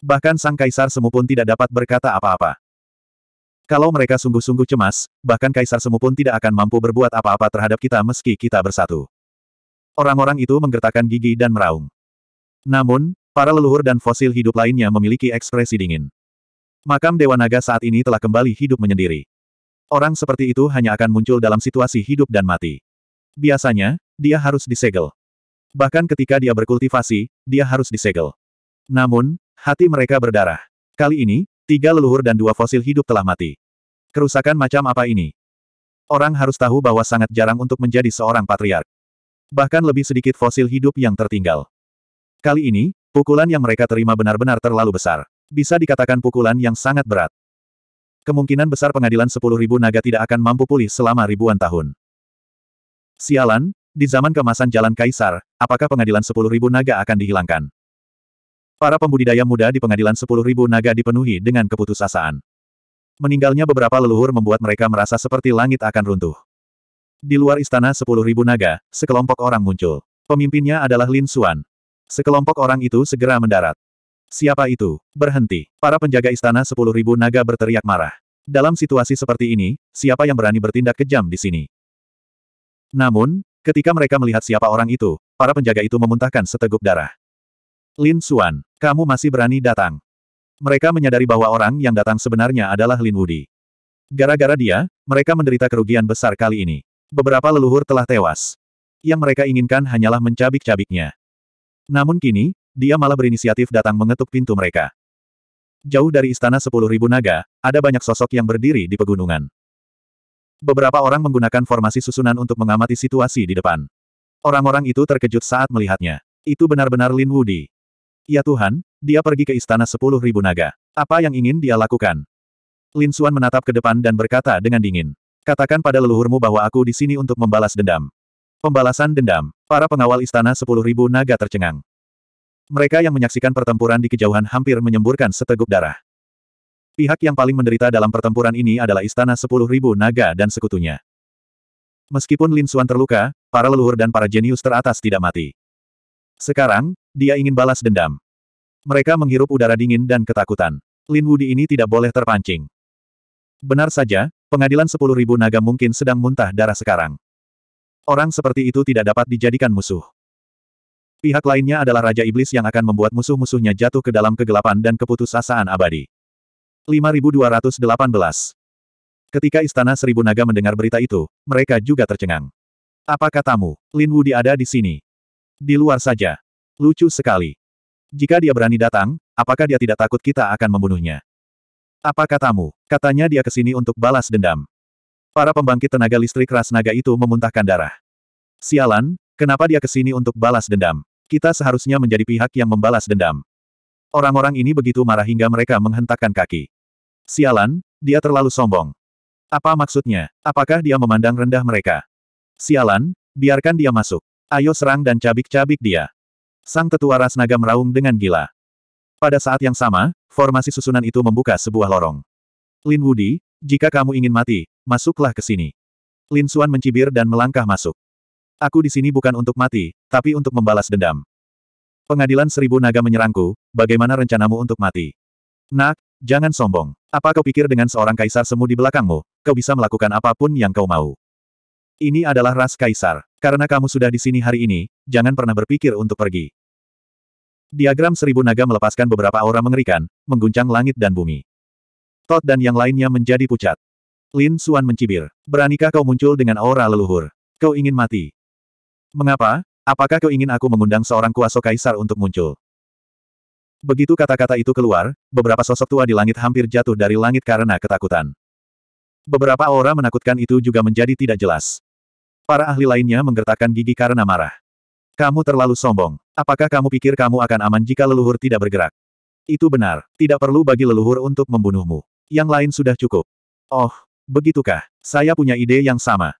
Speaker 1: Bahkan sang kaisar semu pun tidak dapat berkata apa-apa. Kalau mereka sungguh-sungguh cemas, bahkan kaisar semu pun tidak akan mampu berbuat apa-apa terhadap kita meski kita bersatu. Orang-orang itu menggertakkan gigi dan meraung. Namun, para leluhur dan fosil hidup lainnya memiliki ekspresi dingin. Makam Dewa Naga saat ini telah kembali hidup menyendiri. Orang seperti itu hanya akan muncul dalam situasi hidup dan mati. Biasanya, dia harus disegel. Bahkan ketika dia berkultivasi, dia harus disegel. Namun, hati mereka berdarah. Kali ini, tiga leluhur dan dua fosil hidup telah mati. Kerusakan macam apa ini? Orang harus tahu bahwa sangat jarang untuk menjadi seorang patriark. Bahkan lebih sedikit fosil hidup yang tertinggal. Kali ini, pukulan yang mereka terima benar-benar terlalu besar. Bisa dikatakan pukulan yang sangat berat. Kemungkinan besar pengadilan 10.000 naga tidak akan mampu pulih selama ribuan tahun. Sialan, di zaman kemasan Jalan Kaisar, apakah pengadilan 10.000 naga akan dihilangkan? Para pembudidaya muda di pengadilan 10.000 naga dipenuhi dengan keputusasaan. Meninggalnya beberapa leluhur membuat mereka merasa seperti langit akan runtuh. Di luar istana 10.000 naga, sekelompok orang muncul. Pemimpinnya adalah Lin Xuan. Sekelompok orang itu segera mendarat. Siapa itu? Berhenti. Para penjaga istana sepuluh ribu naga berteriak marah. Dalam situasi seperti ini, siapa yang berani bertindak kejam di sini? Namun, ketika mereka melihat siapa orang itu, para penjaga itu memuntahkan seteguk darah. Lin Xuan, kamu masih berani datang. Mereka menyadari bahwa orang yang datang sebenarnya adalah Lin Wudi. Gara-gara dia, mereka menderita kerugian besar kali ini. Beberapa leluhur telah tewas. Yang mereka inginkan hanyalah mencabik-cabiknya. Namun kini, dia malah berinisiatif datang mengetuk pintu mereka. Jauh dari istana sepuluh ribu naga, ada banyak sosok yang berdiri di pegunungan. Beberapa orang menggunakan formasi susunan untuk mengamati situasi di depan. Orang-orang itu terkejut saat melihatnya. Itu benar-benar Lin Wudi. Ya Tuhan, dia pergi ke istana sepuluh ribu naga. Apa yang ingin dia lakukan? Lin Xuan menatap ke depan dan berkata dengan dingin. Katakan pada leluhurmu bahwa aku di sini untuk membalas dendam. Pembalasan dendam. Para pengawal istana sepuluh ribu naga tercengang. Mereka yang menyaksikan pertempuran di kejauhan hampir menyemburkan seteguk darah. Pihak yang paling menderita dalam pertempuran ini adalah Istana sepuluh ribu Naga dan sekutunya. Meskipun Lin Xuan terluka, para leluhur dan para jenius teratas tidak mati. Sekarang, dia ingin balas dendam. Mereka menghirup udara dingin dan ketakutan. Lin Wudi ini tidak boleh terpancing. Benar saja, pengadilan sepuluh ribu naga mungkin sedang muntah darah sekarang. Orang seperti itu tidak dapat dijadikan musuh. Pihak lainnya adalah Raja Iblis yang akan membuat musuh-musuhnya jatuh ke dalam kegelapan dan keputusasaan abadi. 5218 Ketika Istana Seribu Naga mendengar berita itu, mereka juga tercengang. Apa katamu, Lin Wudi ada di sini? Di luar saja. Lucu sekali. Jika dia berani datang, apakah dia tidak takut kita akan membunuhnya? Apa katamu? Katanya dia kesini untuk balas dendam. Para pembangkit tenaga listrik ras naga itu memuntahkan darah. Sialan, kenapa dia kesini untuk balas dendam? Kita seharusnya menjadi pihak yang membalas dendam. Orang-orang ini begitu marah hingga mereka menghentakkan kaki. Sialan, dia terlalu sombong. Apa maksudnya? Apakah dia memandang rendah mereka? Sialan, biarkan dia masuk. Ayo serang dan cabik-cabik dia. Sang tetua ras naga meraung dengan gila. Pada saat yang sama, formasi susunan itu membuka sebuah lorong. Lin Wudi, jika kamu ingin mati, masuklah ke sini. Lin Suan mencibir dan melangkah masuk. Aku di sini bukan untuk mati, tapi untuk membalas dendam. Pengadilan seribu naga menyerangku, bagaimana rencanamu untuk mati? Nak, jangan sombong. Apa kau pikir dengan seorang kaisar semu di belakangmu, kau bisa melakukan apapun yang kau mau? Ini adalah ras kaisar. Karena kamu sudah di sini hari ini, jangan pernah berpikir untuk pergi. Diagram seribu naga melepaskan beberapa aura mengerikan, mengguncang langit dan bumi. Todd dan yang lainnya menjadi pucat. Lin Suan mencibir. Beranikah kau muncul dengan aura leluhur? Kau ingin mati. Mengapa? Apakah kau ingin aku mengundang seorang kuasa kaisar untuk muncul? Begitu kata-kata itu keluar, beberapa sosok tua di langit hampir jatuh dari langit karena ketakutan. Beberapa aura menakutkan itu juga menjadi tidak jelas. Para ahli lainnya menggertakkan gigi karena marah. Kamu terlalu sombong. Apakah kamu pikir kamu akan aman jika leluhur tidak bergerak? Itu benar. Tidak perlu bagi leluhur untuk membunuhmu. Yang lain sudah cukup. Oh, begitukah? Saya punya ide yang sama.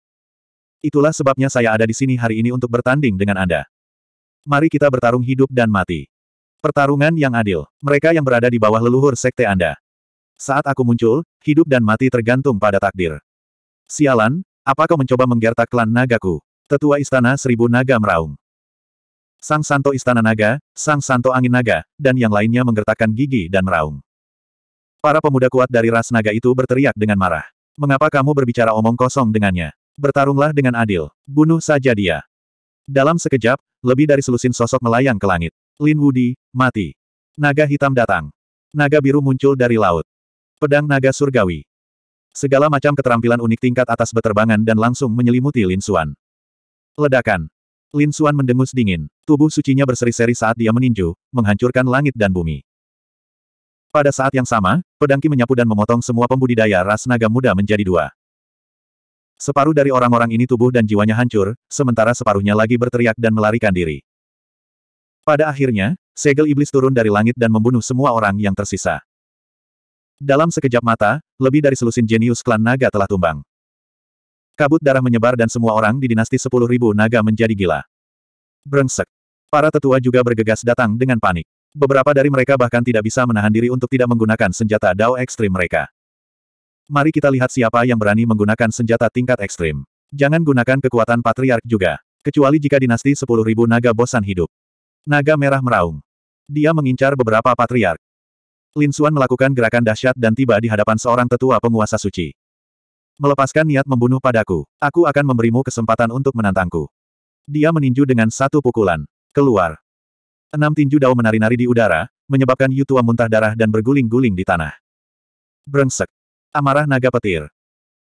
Speaker 1: Itulah sebabnya saya ada di sini hari ini untuk bertanding dengan Anda. Mari kita bertarung hidup dan mati. Pertarungan yang adil. Mereka yang berada di bawah leluhur sekte Anda. Saat aku muncul, hidup dan mati tergantung pada takdir. Sialan, apa kau mencoba menggertak klan nagaku? Tetua Istana Seribu Naga meraung. Sang Santo Istana Naga, Sang Santo Angin Naga, dan yang lainnya menggertakkan gigi dan meraung. Para pemuda kuat dari ras naga itu berteriak dengan marah. Mengapa kamu berbicara omong kosong dengannya? Bertarunglah dengan adil. Bunuh saja dia. Dalam sekejap, lebih dari selusin sosok melayang ke langit. Lin Wudi, mati. Naga hitam datang. Naga biru muncul dari laut. Pedang naga surgawi. Segala macam keterampilan unik tingkat atas beterbangan dan langsung menyelimuti Lin Suan. Ledakan. Lin Suan mendengus dingin. Tubuh sucinya berseri-seri saat dia meninju, menghancurkan langit dan bumi. Pada saat yang sama, pedangki menyapu dan memotong semua pembudidaya ras naga muda menjadi dua. Separuh dari orang-orang ini tubuh dan jiwanya hancur, sementara separuhnya lagi berteriak dan melarikan diri. Pada akhirnya, segel iblis turun dari langit dan membunuh semua orang yang tersisa. Dalam sekejap mata, lebih dari selusin jenius klan naga telah tumbang. Kabut darah menyebar dan semua orang di dinasti sepuluh ribu naga menjadi gila. Brengsek. Para tetua juga bergegas datang dengan panik. Beberapa dari mereka bahkan tidak bisa menahan diri untuk tidak menggunakan senjata dao ekstrim mereka. Mari kita lihat siapa yang berani menggunakan senjata tingkat ekstrim. Jangan gunakan kekuatan patriark juga. Kecuali jika dinasti 10.000 naga bosan hidup. Naga merah meraung. Dia mengincar beberapa patriark. Lin Xuan melakukan gerakan dahsyat dan tiba di hadapan seorang tetua penguasa suci. Melepaskan niat membunuh padaku, aku akan memberimu kesempatan untuk menantangku. Dia meninju dengan satu pukulan. Keluar. Enam tinju dao menari-nari di udara, menyebabkan Yutua muntah darah dan berguling-guling di tanah. Brengsek. Amarah naga petir.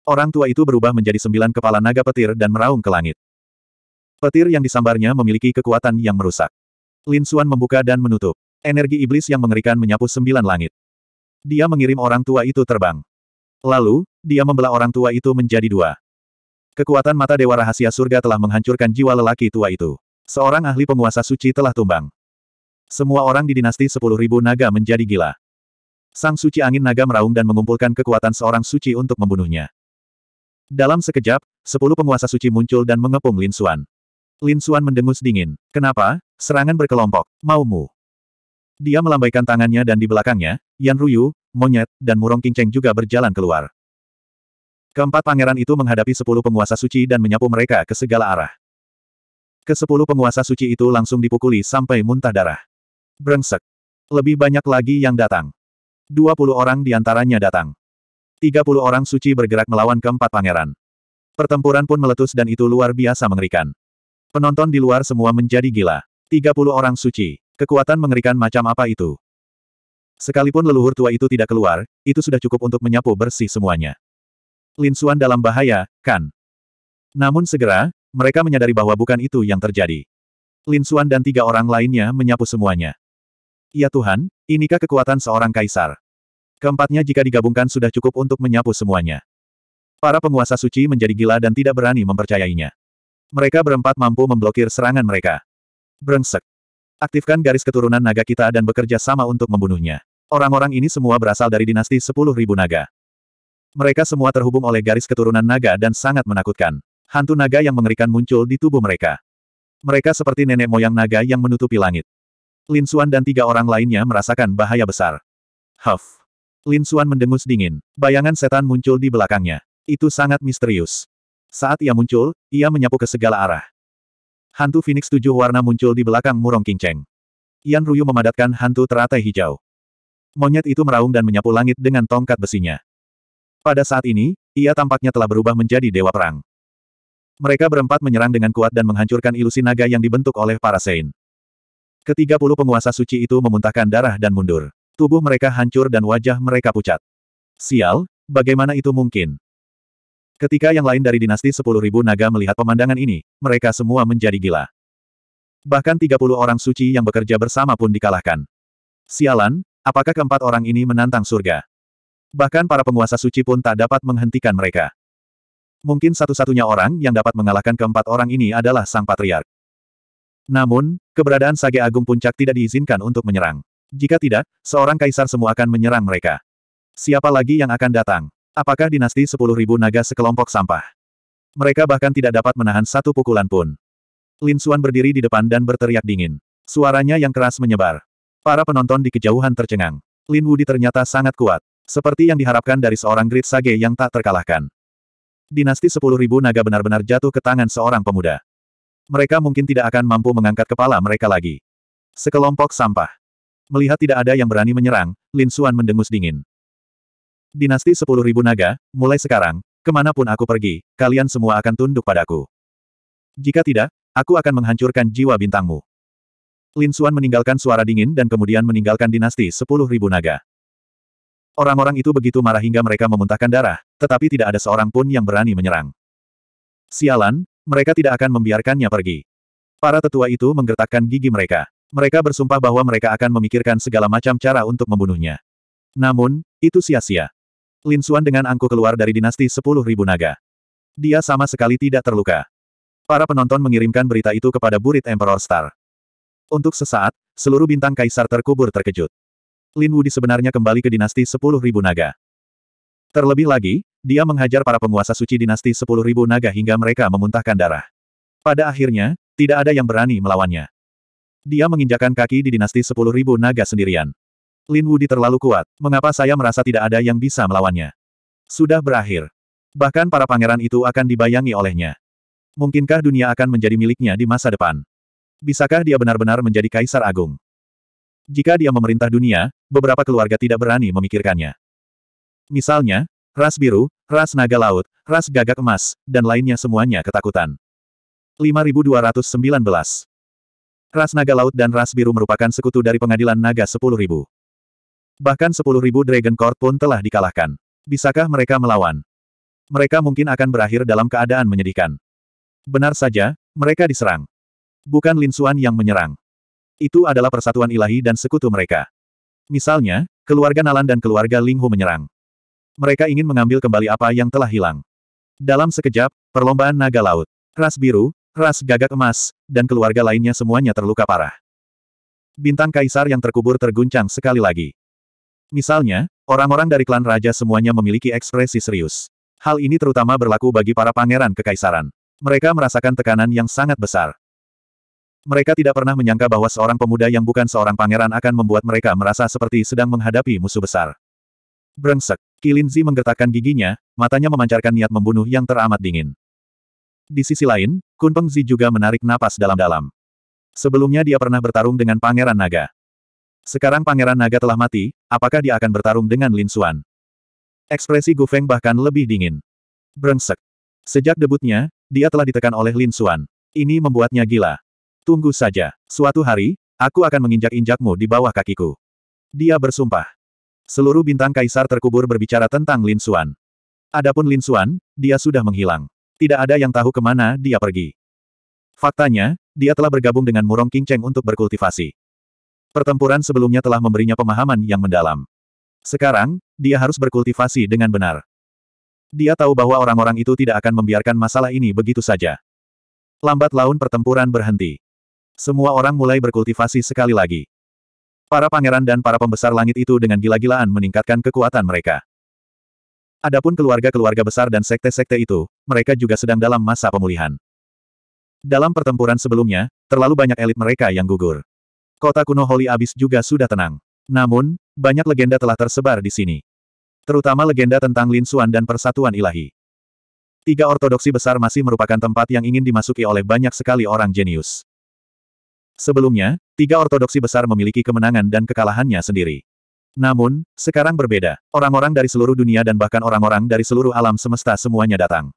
Speaker 1: Orang tua itu berubah menjadi sembilan kepala naga petir dan meraung ke langit. Petir yang disambarnya memiliki kekuatan yang merusak. Lin Xuan membuka dan menutup. Energi iblis yang mengerikan menyapu sembilan langit. Dia mengirim orang tua itu terbang. Lalu, dia membelah orang tua itu menjadi dua. Kekuatan mata Dewa Rahasia Surga telah menghancurkan jiwa lelaki tua itu. Seorang ahli penguasa suci telah tumbang. Semua orang di dinasti sepuluh ribu naga menjadi gila. Sang suci angin naga meraung dan mengumpulkan kekuatan seorang suci untuk membunuhnya. Dalam sekejap, sepuluh penguasa suci muncul dan mengepung Lin Xuan. Lin Xuan mendengus dingin. Kenapa? Serangan berkelompok. Maumu. Dia melambaikan tangannya dan di belakangnya, Yan Ruyu, Monyet, dan Murong Kinceng juga berjalan keluar. Keempat pangeran itu menghadapi sepuluh penguasa suci dan menyapu mereka ke segala arah. Kesepuluh penguasa suci itu langsung dipukuli sampai muntah darah. Brengsek. Lebih banyak lagi yang datang. 20 orang antaranya datang. Tiga puluh orang suci bergerak melawan keempat pangeran. Pertempuran pun meletus dan itu luar biasa mengerikan. Penonton di luar semua menjadi gila. Tiga puluh orang suci. Kekuatan mengerikan macam apa itu? Sekalipun leluhur tua itu tidak keluar, itu sudah cukup untuk menyapu bersih semuanya. Lin Xuan dalam bahaya, kan? Namun segera, mereka menyadari bahwa bukan itu yang terjadi. Lin Xuan dan tiga orang lainnya menyapu semuanya. Ya Tuhan, inikah kekuatan seorang kaisar? Keempatnya jika digabungkan sudah cukup untuk menyapu semuanya. Para penguasa suci menjadi gila dan tidak berani mempercayainya. Mereka berempat mampu memblokir serangan mereka. Brengsek. Aktifkan garis keturunan naga kita dan bekerja sama untuk membunuhnya. Orang-orang ini semua berasal dari dinasti 10.000 naga. Mereka semua terhubung oleh garis keturunan naga dan sangat menakutkan. Hantu naga yang mengerikan muncul di tubuh mereka. Mereka seperti nenek moyang naga yang menutupi langit. Lin Suan dan tiga orang lainnya merasakan bahaya besar. Huff. Lin Suan mendengus dingin. Bayangan setan muncul di belakangnya. Itu sangat misterius. Saat ia muncul, ia menyapu ke segala arah. Hantu Phoenix tujuh warna muncul di belakang Murong Kinceng. Yan Ruyu memadatkan hantu teratai hijau. Monyet itu meraung dan menyapu langit dengan tongkat besinya. Pada saat ini, ia tampaknya telah berubah menjadi dewa perang. Mereka berempat menyerang dengan kuat dan menghancurkan ilusi naga yang dibentuk oleh para Sein. Ketiga puluh penguasa suci itu memuntahkan darah dan mundur. Tubuh mereka hancur dan wajah mereka pucat. Sial, bagaimana itu mungkin? Ketika yang lain dari dinasti sepuluh ribu naga melihat pemandangan ini, mereka semua menjadi gila. Bahkan tiga puluh orang suci yang bekerja bersama pun dikalahkan. Sialan, apakah keempat orang ini menantang surga? Bahkan para penguasa suci pun tak dapat menghentikan mereka. Mungkin satu-satunya orang yang dapat mengalahkan keempat orang ini adalah Sang Patriark. Namun, keberadaan Sage Agung Puncak tidak diizinkan untuk menyerang. Jika tidak, seorang kaisar semua akan menyerang mereka. Siapa lagi yang akan datang? Apakah dinasti 10.000 naga sekelompok sampah? Mereka bahkan tidak dapat menahan satu pukulan pun. Lin Xuan berdiri di depan dan berteriak dingin. Suaranya yang keras menyebar. Para penonton di kejauhan tercengang. Lin Wudi ternyata sangat kuat. Seperti yang diharapkan dari seorang Great Sage yang tak terkalahkan. Dinasti 10.000 naga benar-benar jatuh ke tangan seorang pemuda. Mereka mungkin tidak akan mampu mengangkat kepala mereka lagi. Sekelompok sampah. Melihat tidak ada yang berani menyerang, Lin Xuan mendengus dingin. Dinasti 10.000 naga, mulai sekarang, kemanapun aku pergi, kalian semua akan tunduk padaku. Jika tidak, aku akan menghancurkan jiwa bintangmu. Lin Xuan meninggalkan suara dingin dan kemudian meninggalkan dinasti 10.000 naga. Orang-orang itu begitu marah hingga mereka memuntahkan darah, tetapi tidak ada seorang pun yang berani menyerang. Sialan, mereka tidak akan membiarkannya pergi. Para tetua itu menggertakkan gigi mereka. Mereka bersumpah bahwa mereka akan memikirkan segala macam cara untuk membunuhnya. Namun, itu sia-sia. Lin Xuan dengan angkuh keluar dari dinasti 10.000 naga. Dia sama sekali tidak terluka. Para penonton mengirimkan berita itu kepada burit Emperor Star. Untuk sesaat, seluruh bintang kaisar terkubur terkejut. Lin Wudi sebenarnya kembali ke dinasti 10.000 naga. Terlebih lagi, dia menghajar para penguasa suci dinasti sepuluh ribu naga hingga mereka memuntahkan darah. Pada akhirnya, tidak ada yang berani melawannya. Dia menginjakan kaki di dinasti sepuluh ribu naga sendirian. Lin Wudi terlalu kuat, mengapa saya merasa tidak ada yang bisa melawannya? Sudah berakhir. Bahkan para pangeran itu akan dibayangi olehnya. Mungkinkah dunia akan menjadi miliknya di masa depan? Bisakah dia benar-benar menjadi kaisar agung? Jika dia memerintah dunia, beberapa keluarga tidak berani memikirkannya. Misalnya, ras biru, ras naga laut, ras gagak emas, dan lainnya semuanya ketakutan. 5219 Ras naga laut dan ras biru merupakan sekutu dari pengadilan naga 10.000. Bahkan 10.000 Dragon Court pun telah dikalahkan. Bisakah mereka melawan? Mereka mungkin akan berakhir dalam keadaan menyedihkan. Benar saja, mereka diserang. Bukan Lin Xuan yang menyerang. Itu adalah persatuan ilahi dan sekutu mereka. Misalnya, keluarga Nalan dan keluarga Linghu menyerang. Mereka ingin mengambil kembali apa yang telah hilang. Dalam sekejap, perlombaan naga laut, ras biru, ras gagak emas, dan keluarga lainnya semuanya terluka parah. Bintang kaisar yang terkubur terguncang sekali lagi. Misalnya, orang-orang dari klan raja semuanya memiliki ekspresi serius. Hal ini terutama berlaku bagi para pangeran kekaisaran. Mereka merasakan tekanan yang sangat besar. Mereka tidak pernah menyangka bahwa seorang pemuda yang bukan seorang pangeran akan membuat mereka merasa seperti sedang menghadapi musuh besar. Brengsek. Kilinzi menggertakkan giginya, matanya memancarkan niat membunuh yang teramat dingin. Di sisi lain, Kunpeng Zi juga menarik napas dalam-dalam. Sebelumnya dia pernah bertarung dengan Pangeran Naga. Sekarang Pangeran Naga telah mati, apakah dia akan bertarung dengan Lin Xuan? Ekspresi Gu Feng bahkan lebih dingin. Brengsek. Sejak debutnya, dia telah ditekan oleh Lin Xuan. Ini membuatnya gila. Tunggu saja. Suatu hari, aku akan menginjak-injakmu di bawah kakiku. Dia bersumpah. Seluruh bintang kaisar terkubur berbicara tentang Lin Xuan. Adapun Lin Xuan, dia sudah menghilang. Tidak ada yang tahu kemana dia pergi. Faktanya, dia telah bergabung dengan Murong King Cheng untuk berkultivasi. Pertempuran sebelumnya telah memberinya pemahaman yang mendalam. Sekarang, dia harus berkultivasi dengan benar. Dia tahu bahwa orang-orang itu tidak akan membiarkan masalah ini begitu saja. Lambat laun pertempuran berhenti. Semua orang mulai berkultivasi sekali lagi. Para pangeran dan para pembesar langit itu dengan gila-gilaan meningkatkan kekuatan mereka. Adapun keluarga-keluarga besar dan sekte-sekte itu, mereka juga sedang dalam masa pemulihan. Dalam pertempuran sebelumnya, terlalu banyak elit mereka yang gugur. Kota kuno Holy Abyss juga sudah tenang. Namun, banyak legenda telah tersebar di sini. Terutama legenda tentang Lin Xuan dan Persatuan Ilahi. Tiga ortodoksi besar masih merupakan tempat yang ingin dimasuki oleh banyak sekali orang jenius. Sebelumnya, tiga ortodoksi besar memiliki kemenangan dan kekalahannya sendiri. Namun, sekarang berbeda. Orang-orang dari seluruh dunia dan bahkan orang-orang dari seluruh alam semesta semuanya datang.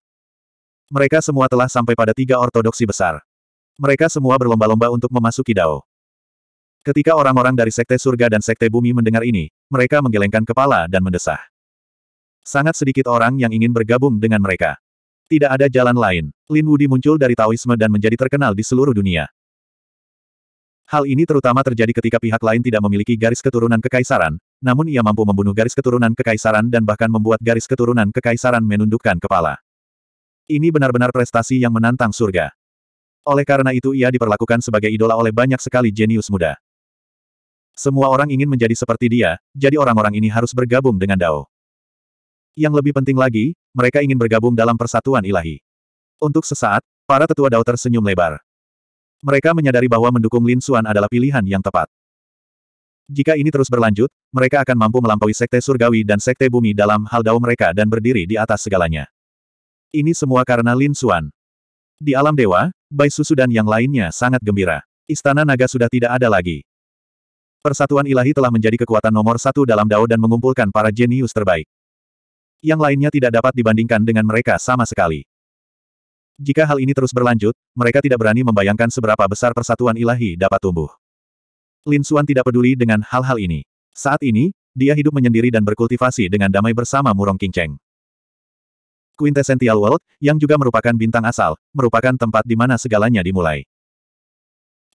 Speaker 1: Mereka semua telah sampai pada tiga ortodoksi besar. Mereka semua berlomba-lomba untuk memasuki Dao. Ketika orang-orang dari Sekte Surga dan Sekte Bumi mendengar ini, mereka menggelengkan kepala dan mendesah. Sangat sedikit orang yang ingin bergabung dengan mereka. Tidak ada jalan lain. Lin Wudi muncul dari Taoisme dan menjadi terkenal di seluruh dunia. Hal ini terutama terjadi ketika pihak lain tidak memiliki garis keturunan kekaisaran, namun ia mampu membunuh garis keturunan kekaisaran dan bahkan membuat garis keturunan kekaisaran menundukkan kepala. Ini benar-benar prestasi yang menantang surga. Oleh karena itu ia diperlakukan sebagai idola oleh banyak sekali jenius muda. Semua orang ingin menjadi seperti dia, jadi orang-orang ini harus bergabung dengan Dao. Yang lebih penting lagi, mereka ingin bergabung dalam persatuan ilahi. Untuk sesaat, para tetua Dao tersenyum lebar. Mereka menyadari bahwa mendukung Lin Xuan adalah pilihan yang tepat. Jika ini terus berlanjut, mereka akan mampu melampaui Sekte Surgawi dan Sekte Bumi dalam hal dao mereka dan berdiri di atas segalanya. Ini semua karena Lin Xuan. Di alam dewa, Bai Susu dan yang lainnya sangat gembira. Istana naga sudah tidak ada lagi. Persatuan ilahi telah menjadi kekuatan nomor satu dalam dao dan mengumpulkan para jenius terbaik. Yang lainnya tidak dapat dibandingkan dengan mereka sama sekali. Jika hal ini terus berlanjut, mereka tidak berani membayangkan seberapa besar persatuan ilahi dapat tumbuh. Lin Xuan tidak peduli dengan hal-hal ini. Saat ini, dia hidup menyendiri dan berkultivasi dengan damai bersama Murong Qingcheng. Quintessential World, yang juga merupakan bintang asal, merupakan tempat di mana segalanya dimulai.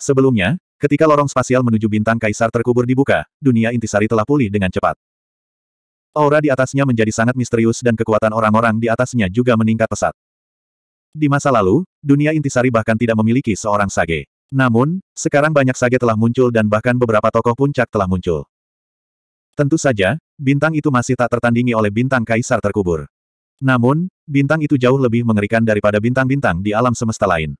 Speaker 1: Sebelumnya, ketika lorong spasial menuju bintang kaisar terkubur dibuka, dunia intisari telah pulih dengan cepat. Aura di atasnya menjadi sangat misterius dan kekuatan orang-orang di atasnya juga meningkat pesat. Di masa lalu, dunia intisari bahkan tidak memiliki seorang sage. Namun, sekarang banyak sage telah muncul dan bahkan beberapa tokoh puncak telah muncul. Tentu saja, bintang itu masih tak tertandingi oleh bintang kaisar terkubur. Namun, bintang itu jauh lebih mengerikan daripada bintang-bintang di alam semesta lain.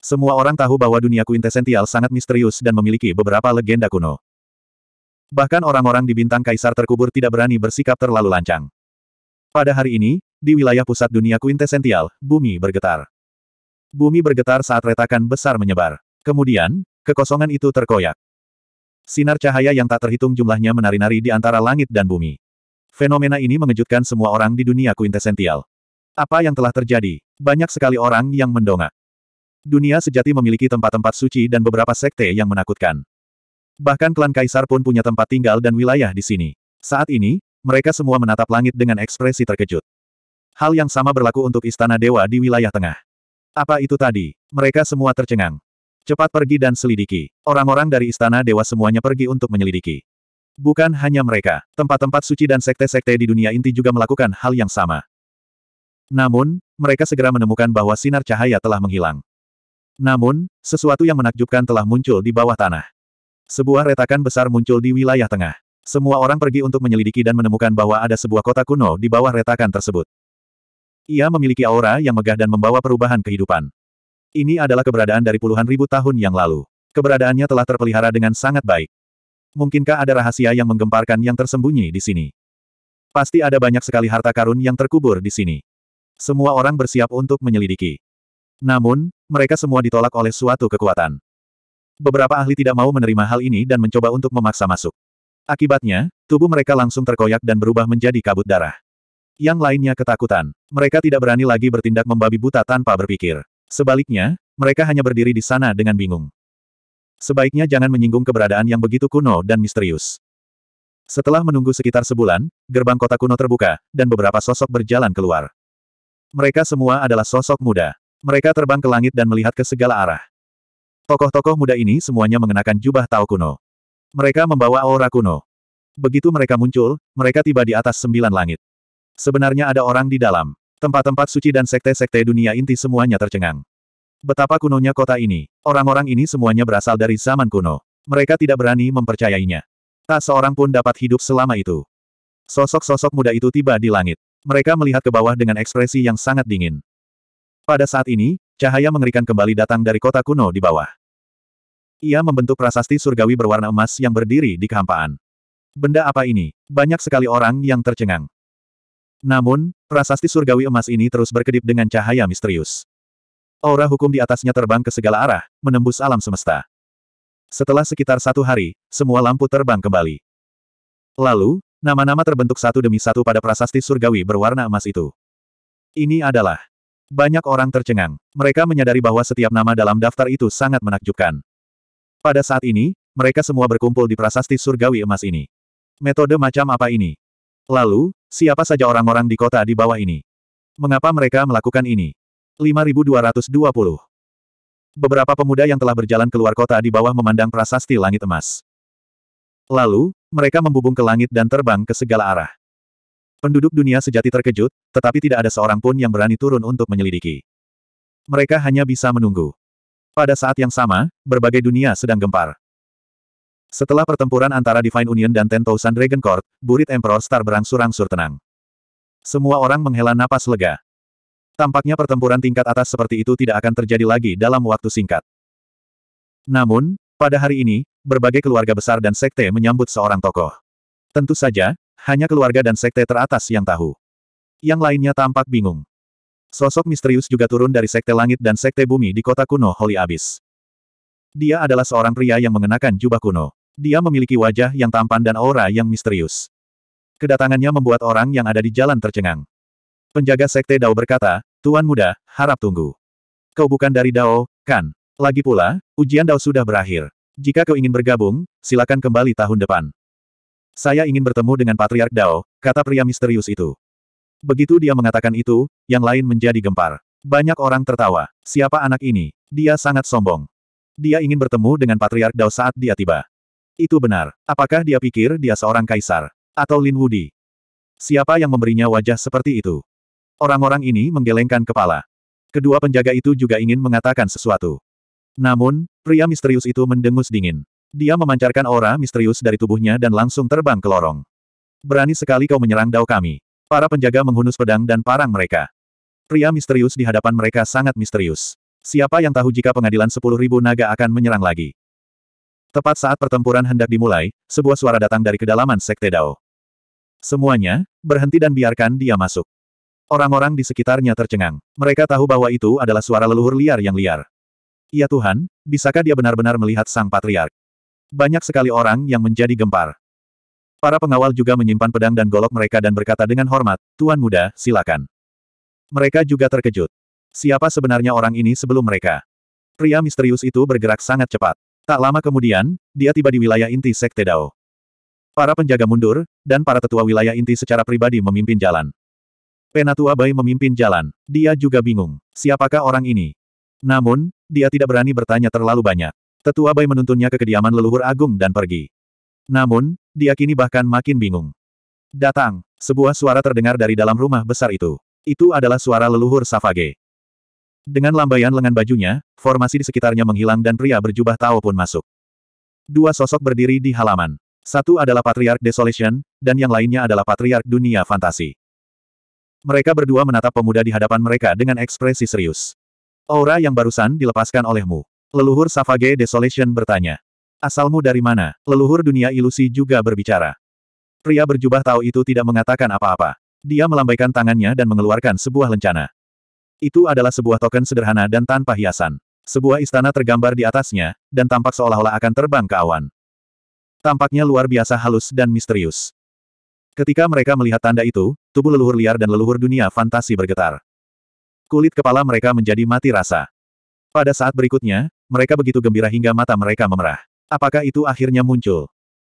Speaker 1: Semua orang tahu bahwa dunia kuintesential sangat misterius dan memiliki beberapa legenda kuno. Bahkan orang-orang di bintang kaisar terkubur tidak berani bersikap terlalu lancang. Pada hari ini, di wilayah pusat dunia kuintesensial, bumi bergetar. Bumi bergetar saat retakan besar menyebar. Kemudian, kekosongan itu terkoyak. Sinar cahaya yang tak terhitung jumlahnya menari-nari di antara langit dan bumi. Fenomena ini mengejutkan semua orang di dunia kuintesensial. Apa yang telah terjadi? Banyak sekali orang yang mendongak. Dunia sejati memiliki tempat-tempat suci dan beberapa sekte yang menakutkan. Bahkan klan kaisar pun punya tempat tinggal dan wilayah di sini. Saat ini, mereka semua menatap langit dengan ekspresi terkejut. Hal yang sama berlaku untuk istana dewa di wilayah tengah. Apa itu tadi? Mereka semua tercengang. Cepat pergi dan selidiki. Orang-orang dari istana dewa semuanya pergi untuk menyelidiki. Bukan hanya mereka, tempat-tempat suci dan sekte-sekte di dunia inti juga melakukan hal yang sama. Namun, mereka segera menemukan bahwa sinar cahaya telah menghilang. Namun, sesuatu yang menakjubkan telah muncul di bawah tanah. Sebuah retakan besar muncul di wilayah tengah. Semua orang pergi untuk menyelidiki dan menemukan bahwa ada sebuah kota kuno di bawah retakan tersebut. Ia memiliki aura yang megah dan membawa perubahan kehidupan. Ini adalah keberadaan dari puluhan ribu tahun yang lalu. Keberadaannya telah terpelihara dengan sangat baik. Mungkinkah ada rahasia yang menggemparkan yang tersembunyi di sini? Pasti ada banyak sekali harta karun yang terkubur di sini. Semua orang bersiap untuk menyelidiki. Namun, mereka semua ditolak oleh suatu kekuatan. Beberapa ahli tidak mau menerima hal ini dan mencoba untuk memaksa masuk. Akibatnya, tubuh mereka langsung terkoyak dan berubah menjadi kabut darah. Yang lainnya ketakutan. Mereka tidak berani lagi bertindak membabi buta tanpa berpikir. Sebaliknya, mereka hanya berdiri di sana dengan bingung. Sebaiknya jangan menyinggung keberadaan yang begitu kuno dan misterius. Setelah menunggu sekitar sebulan, gerbang kota kuno terbuka, dan beberapa sosok berjalan keluar. Mereka semua adalah sosok muda. Mereka terbang ke langit dan melihat ke segala arah. Tokoh-tokoh muda ini semuanya mengenakan jubah tau kuno. Mereka membawa aura kuno. Begitu mereka muncul, mereka tiba di atas sembilan langit. Sebenarnya ada orang di dalam. Tempat-tempat suci dan sekte-sekte dunia inti semuanya tercengang. Betapa kunonya kota ini. Orang-orang ini semuanya berasal dari zaman kuno. Mereka tidak berani mempercayainya. Tak seorang pun dapat hidup selama itu. Sosok-sosok muda itu tiba di langit. Mereka melihat ke bawah dengan ekspresi yang sangat dingin. Pada saat ini, cahaya mengerikan kembali datang dari kota kuno di bawah. Ia membentuk prasasti surgawi berwarna emas yang berdiri di kehampaan. Benda apa ini? Banyak sekali orang yang tercengang. Namun, prasasti surgawi emas ini terus berkedip dengan cahaya misterius. Aura hukum di atasnya terbang ke segala arah, menembus alam semesta. Setelah sekitar satu hari, semua lampu terbang kembali. Lalu, nama-nama terbentuk satu demi satu pada prasasti surgawi berwarna emas itu. Ini adalah banyak orang tercengang. Mereka menyadari bahwa setiap nama dalam daftar itu sangat menakjubkan. Pada saat ini, mereka semua berkumpul di prasasti surgawi emas ini. Metode macam apa ini? Lalu, Siapa saja orang-orang di kota di bawah ini? Mengapa mereka melakukan ini? 5220. Beberapa pemuda yang telah berjalan keluar kota di bawah memandang prasasti langit emas. Lalu, mereka membubung ke langit dan terbang ke segala arah. Penduduk dunia sejati terkejut, tetapi tidak ada seorang pun yang berani turun untuk menyelidiki. Mereka hanya bisa menunggu. Pada saat yang sama, berbagai dunia sedang gempar. Setelah pertempuran antara Divine Union dan Ten Thousand Dragon Court, burit Emperor Star berangsur-angsur tenang. Semua orang menghela napas lega. Tampaknya pertempuran tingkat atas seperti itu tidak akan terjadi lagi dalam waktu singkat. Namun, pada hari ini, berbagai keluarga besar dan sekte menyambut seorang tokoh. Tentu saja, hanya keluarga dan sekte teratas yang tahu. Yang lainnya tampak bingung. Sosok misterius juga turun dari sekte langit dan sekte bumi di kota kuno Holy Abyss. Dia adalah seorang pria yang mengenakan jubah kuno. Dia memiliki wajah yang tampan dan aura yang misterius. Kedatangannya membuat orang yang ada di jalan tercengang. Penjaga Sekte Dao berkata, Tuan muda, harap tunggu. Kau bukan dari Dao, kan? Lagi pula, ujian Dao sudah berakhir. Jika kau ingin bergabung, silakan kembali tahun depan. Saya ingin bertemu dengan Patriark Dao, kata pria misterius itu. Begitu dia mengatakan itu, yang lain menjadi gempar. Banyak orang tertawa. Siapa anak ini? Dia sangat sombong. Dia ingin bertemu dengan Patriark Dao saat dia tiba. Itu benar. Apakah dia pikir dia seorang kaisar? Atau Lin Wudi? Siapa yang memberinya wajah seperti itu? Orang-orang ini menggelengkan kepala. Kedua penjaga itu juga ingin mengatakan sesuatu. Namun, pria misterius itu mendengus dingin. Dia memancarkan aura misterius dari tubuhnya dan langsung terbang ke lorong. Berani sekali kau menyerang dao kami. Para penjaga menghunus pedang dan parang mereka. Pria misterius di hadapan mereka sangat misterius. Siapa yang tahu jika pengadilan sepuluh ribu naga akan menyerang lagi? Tepat saat pertempuran hendak dimulai, sebuah suara datang dari kedalaman Sekte Dao. Semuanya, berhenti dan biarkan dia masuk. Orang-orang di sekitarnya tercengang. Mereka tahu bahwa itu adalah suara leluhur liar yang liar. Ya Tuhan, bisakah dia benar-benar melihat sang patriark? Banyak sekali orang yang menjadi gempar. Para pengawal juga menyimpan pedang dan golok mereka dan berkata dengan hormat, Tuan muda, silakan. Mereka juga terkejut. Siapa sebenarnya orang ini sebelum mereka? Pria misterius itu bergerak sangat cepat. Tak lama kemudian, dia tiba di wilayah inti Sekte Dao. Para penjaga mundur, dan para tetua wilayah inti secara pribadi memimpin jalan. Penatua Bai memimpin jalan. Dia juga bingung. Siapakah orang ini? Namun, dia tidak berani bertanya terlalu banyak. Tetua Bai menuntunnya ke kediaman leluhur agung dan pergi. Namun, dia kini bahkan makin bingung. Datang, sebuah suara terdengar dari dalam rumah besar itu. Itu adalah suara leluhur Safage. Dengan lambaian lengan bajunya, formasi di sekitarnya menghilang dan pria berjubah Tao pun masuk. Dua sosok berdiri di halaman. Satu adalah Patriark Desolation, dan yang lainnya adalah Patriark Dunia Fantasi. Mereka berdua menatap pemuda di hadapan mereka dengan ekspresi serius. Aura yang barusan dilepaskan olehmu. Leluhur Savage Desolation bertanya. Asalmu dari mana? Leluhur dunia ilusi juga berbicara. Pria berjubah tahu itu tidak mengatakan apa-apa. Dia melambaikan tangannya dan mengeluarkan sebuah lencana. Itu adalah sebuah token sederhana dan tanpa hiasan. Sebuah istana tergambar di atasnya, dan tampak seolah-olah akan terbang ke awan. Tampaknya luar biasa halus dan misterius. Ketika mereka melihat tanda itu, tubuh leluhur liar dan leluhur dunia fantasi bergetar. Kulit kepala mereka menjadi mati rasa. Pada saat berikutnya, mereka begitu gembira hingga mata mereka memerah. Apakah itu akhirnya muncul?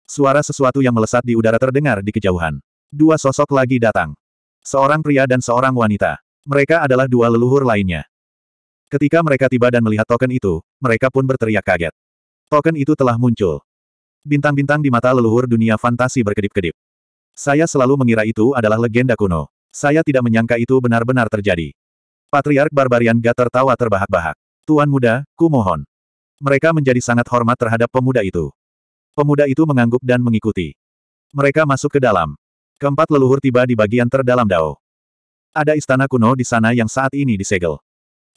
Speaker 1: Suara sesuatu yang melesat di udara terdengar di kejauhan. Dua sosok lagi datang. Seorang pria dan seorang wanita. Mereka adalah dua leluhur lainnya. Ketika mereka tiba dan melihat token itu, mereka pun berteriak kaget. Token itu telah muncul. Bintang-bintang di mata leluhur dunia fantasi berkedip-kedip. Saya selalu mengira itu adalah legenda kuno. Saya tidak menyangka itu benar-benar terjadi. Patriark Barbarian Ga tertawa terbahak-bahak. Tuan muda, ku mohon. Mereka menjadi sangat hormat terhadap pemuda itu. Pemuda itu mengangguk dan mengikuti. Mereka masuk ke dalam. Keempat leluhur tiba di bagian terdalam Dao. Ada istana kuno di sana yang saat ini disegel.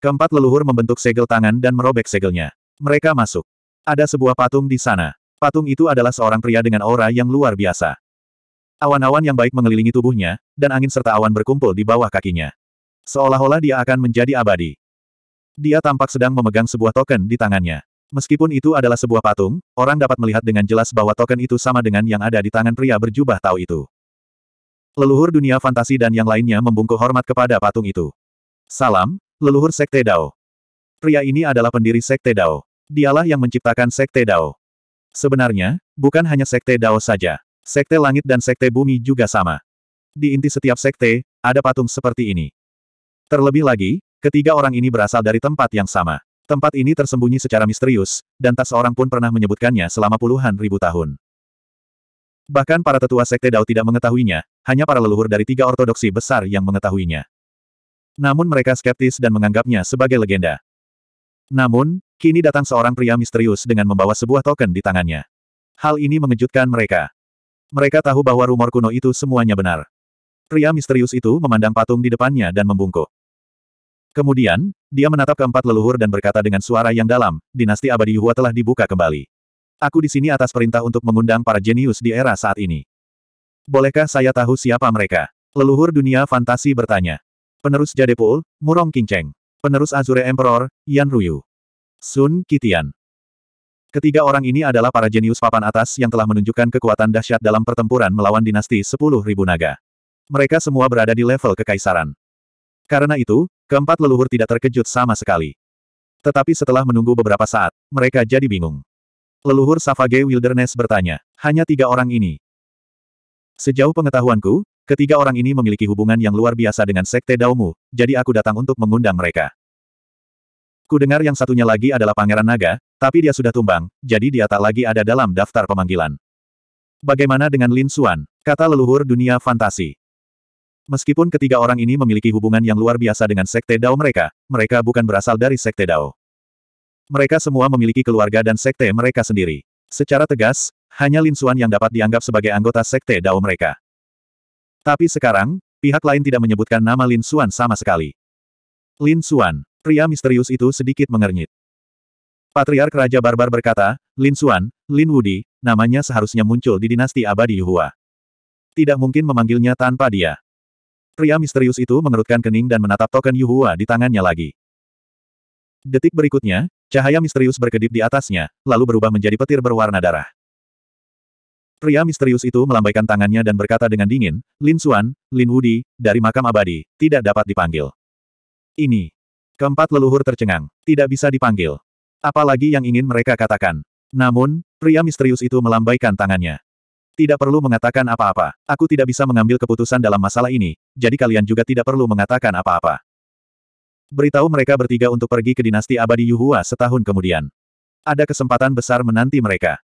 Speaker 1: Keempat leluhur membentuk segel tangan dan merobek segelnya. Mereka masuk. Ada sebuah patung di sana. Patung itu adalah seorang pria dengan aura yang luar biasa. Awan-awan yang baik mengelilingi tubuhnya, dan angin serta awan berkumpul di bawah kakinya. Seolah-olah dia akan menjadi abadi. Dia tampak sedang memegang sebuah token di tangannya. Meskipun itu adalah sebuah patung, orang dapat melihat dengan jelas bahwa token itu sama dengan yang ada di tangan pria berjubah tahu itu. Leluhur dunia fantasi dan yang lainnya membungkuk hormat kepada patung itu. Salam, leluhur Sekte Dao. Pria ini adalah pendiri Sekte Dao. Dialah yang menciptakan Sekte Dao. Sebenarnya, bukan hanya Sekte Dao saja. Sekte Langit dan Sekte Bumi juga sama. Di inti setiap sekte, ada patung seperti ini. Terlebih lagi, ketiga orang ini berasal dari tempat yang sama. Tempat ini tersembunyi secara misterius, dan tak seorang pun pernah menyebutkannya selama puluhan ribu tahun. Bahkan para tetua Sekte Dao tidak mengetahuinya, hanya para leluhur dari tiga ortodoksi besar yang mengetahuinya. Namun mereka skeptis dan menganggapnya sebagai legenda. Namun, kini datang seorang pria misterius dengan membawa sebuah token di tangannya. Hal ini mengejutkan mereka. Mereka tahu bahwa rumor kuno itu semuanya benar. Pria misterius itu memandang patung di depannya dan membungkuk. Kemudian, dia menatap keempat leluhur dan berkata dengan suara yang dalam, dinasti abadi Yuhua telah dibuka kembali. Aku di sini atas perintah untuk mengundang para jenius di era saat ini. Bolehkah saya tahu siapa mereka? Leluhur dunia fantasi bertanya. Penerus Jadepul, Murong Kinceng. Penerus Azure Emperor, Yan Ruyu. Sun Kitian. Ketiga orang ini adalah para jenius papan atas yang telah menunjukkan kekuatan dahsyat dalam pertempuran melawan dinasti 10.000 naga. Mereka semua berada di level kekaisaran. Karena itu, keempat leluhur tidak terkejut sama sekali. Tetapi setelah menunggu beberapa saat, mereka jadi bingung. Leluhur Savage Wilderness bertanya, hanya tiga orang ini, Sejauh pengetahuanku, ketiga orang ini memiliki hubungan yang luar biasa dengan Sekte Daumu, jadi aku datang untuk mengundang mereka. Ku dengar yang satunya lagi adalah Pangeran Naga, tapi dia sudah tumbang, jadi dia tak lagi ada dalam daftar pemanggilan. Bagaimana dengan Lin Xuan, kata leluhur dunia fantasi. Meskipun ketiga orang ini memiliki hubungan yang luar biasa dengan Sekte Dao mereka, mereka bukan berasal dari Sekte Dao. Mereka semua memiliki keluarga dan sekte mereka sendiri. Secara tegas, hanya Lin Xuan yang dapat dianggap sebagai anggota sekte Dao mereka. Tapi sekarang, pihak lain tidak menyebutkan nama Lin Xuan sama sekali. Lin Xuan, pria misterius itu sedikit mengernyit. Patriark Raja Barbar berkata, Lin Xuan, Lin Wudi, namanya seharusnya muncul di dinasti abadi Yuhua. Tidak mungkin memanggilnya tanpa dia. Pria misterius itu mengerutkan kening dan menatap token Yuhua di tangannya lagi. Detik berikutnya, Cahaya misterius berkedip di atasnya, lalu berubah menjadi petir berwarna darah. Pria misterius itu melambaikan tangannya dan berkata dengan dingin, Lin Xuan, Lin Wudi, dari makam abadi, tidak dapat dipanggil. Ini. Keempat leluhur tercengang, tidak bisa dipanggil. Apalagi yang ingin mereka katakan. Namun, pria misterius itu melambaikan tangannya. Tidak perlu mengatakan apa-apa. Aku tidak bisa mengambil keputusan dalam masalah ini, jadi kalian juga tidak perlu mengatakan apa-apa. Beritahu mereka bertiga untuk pergi ke dinasti abadi Yuhua setahun kemudian. Ada kesempatan besar menanti mereka.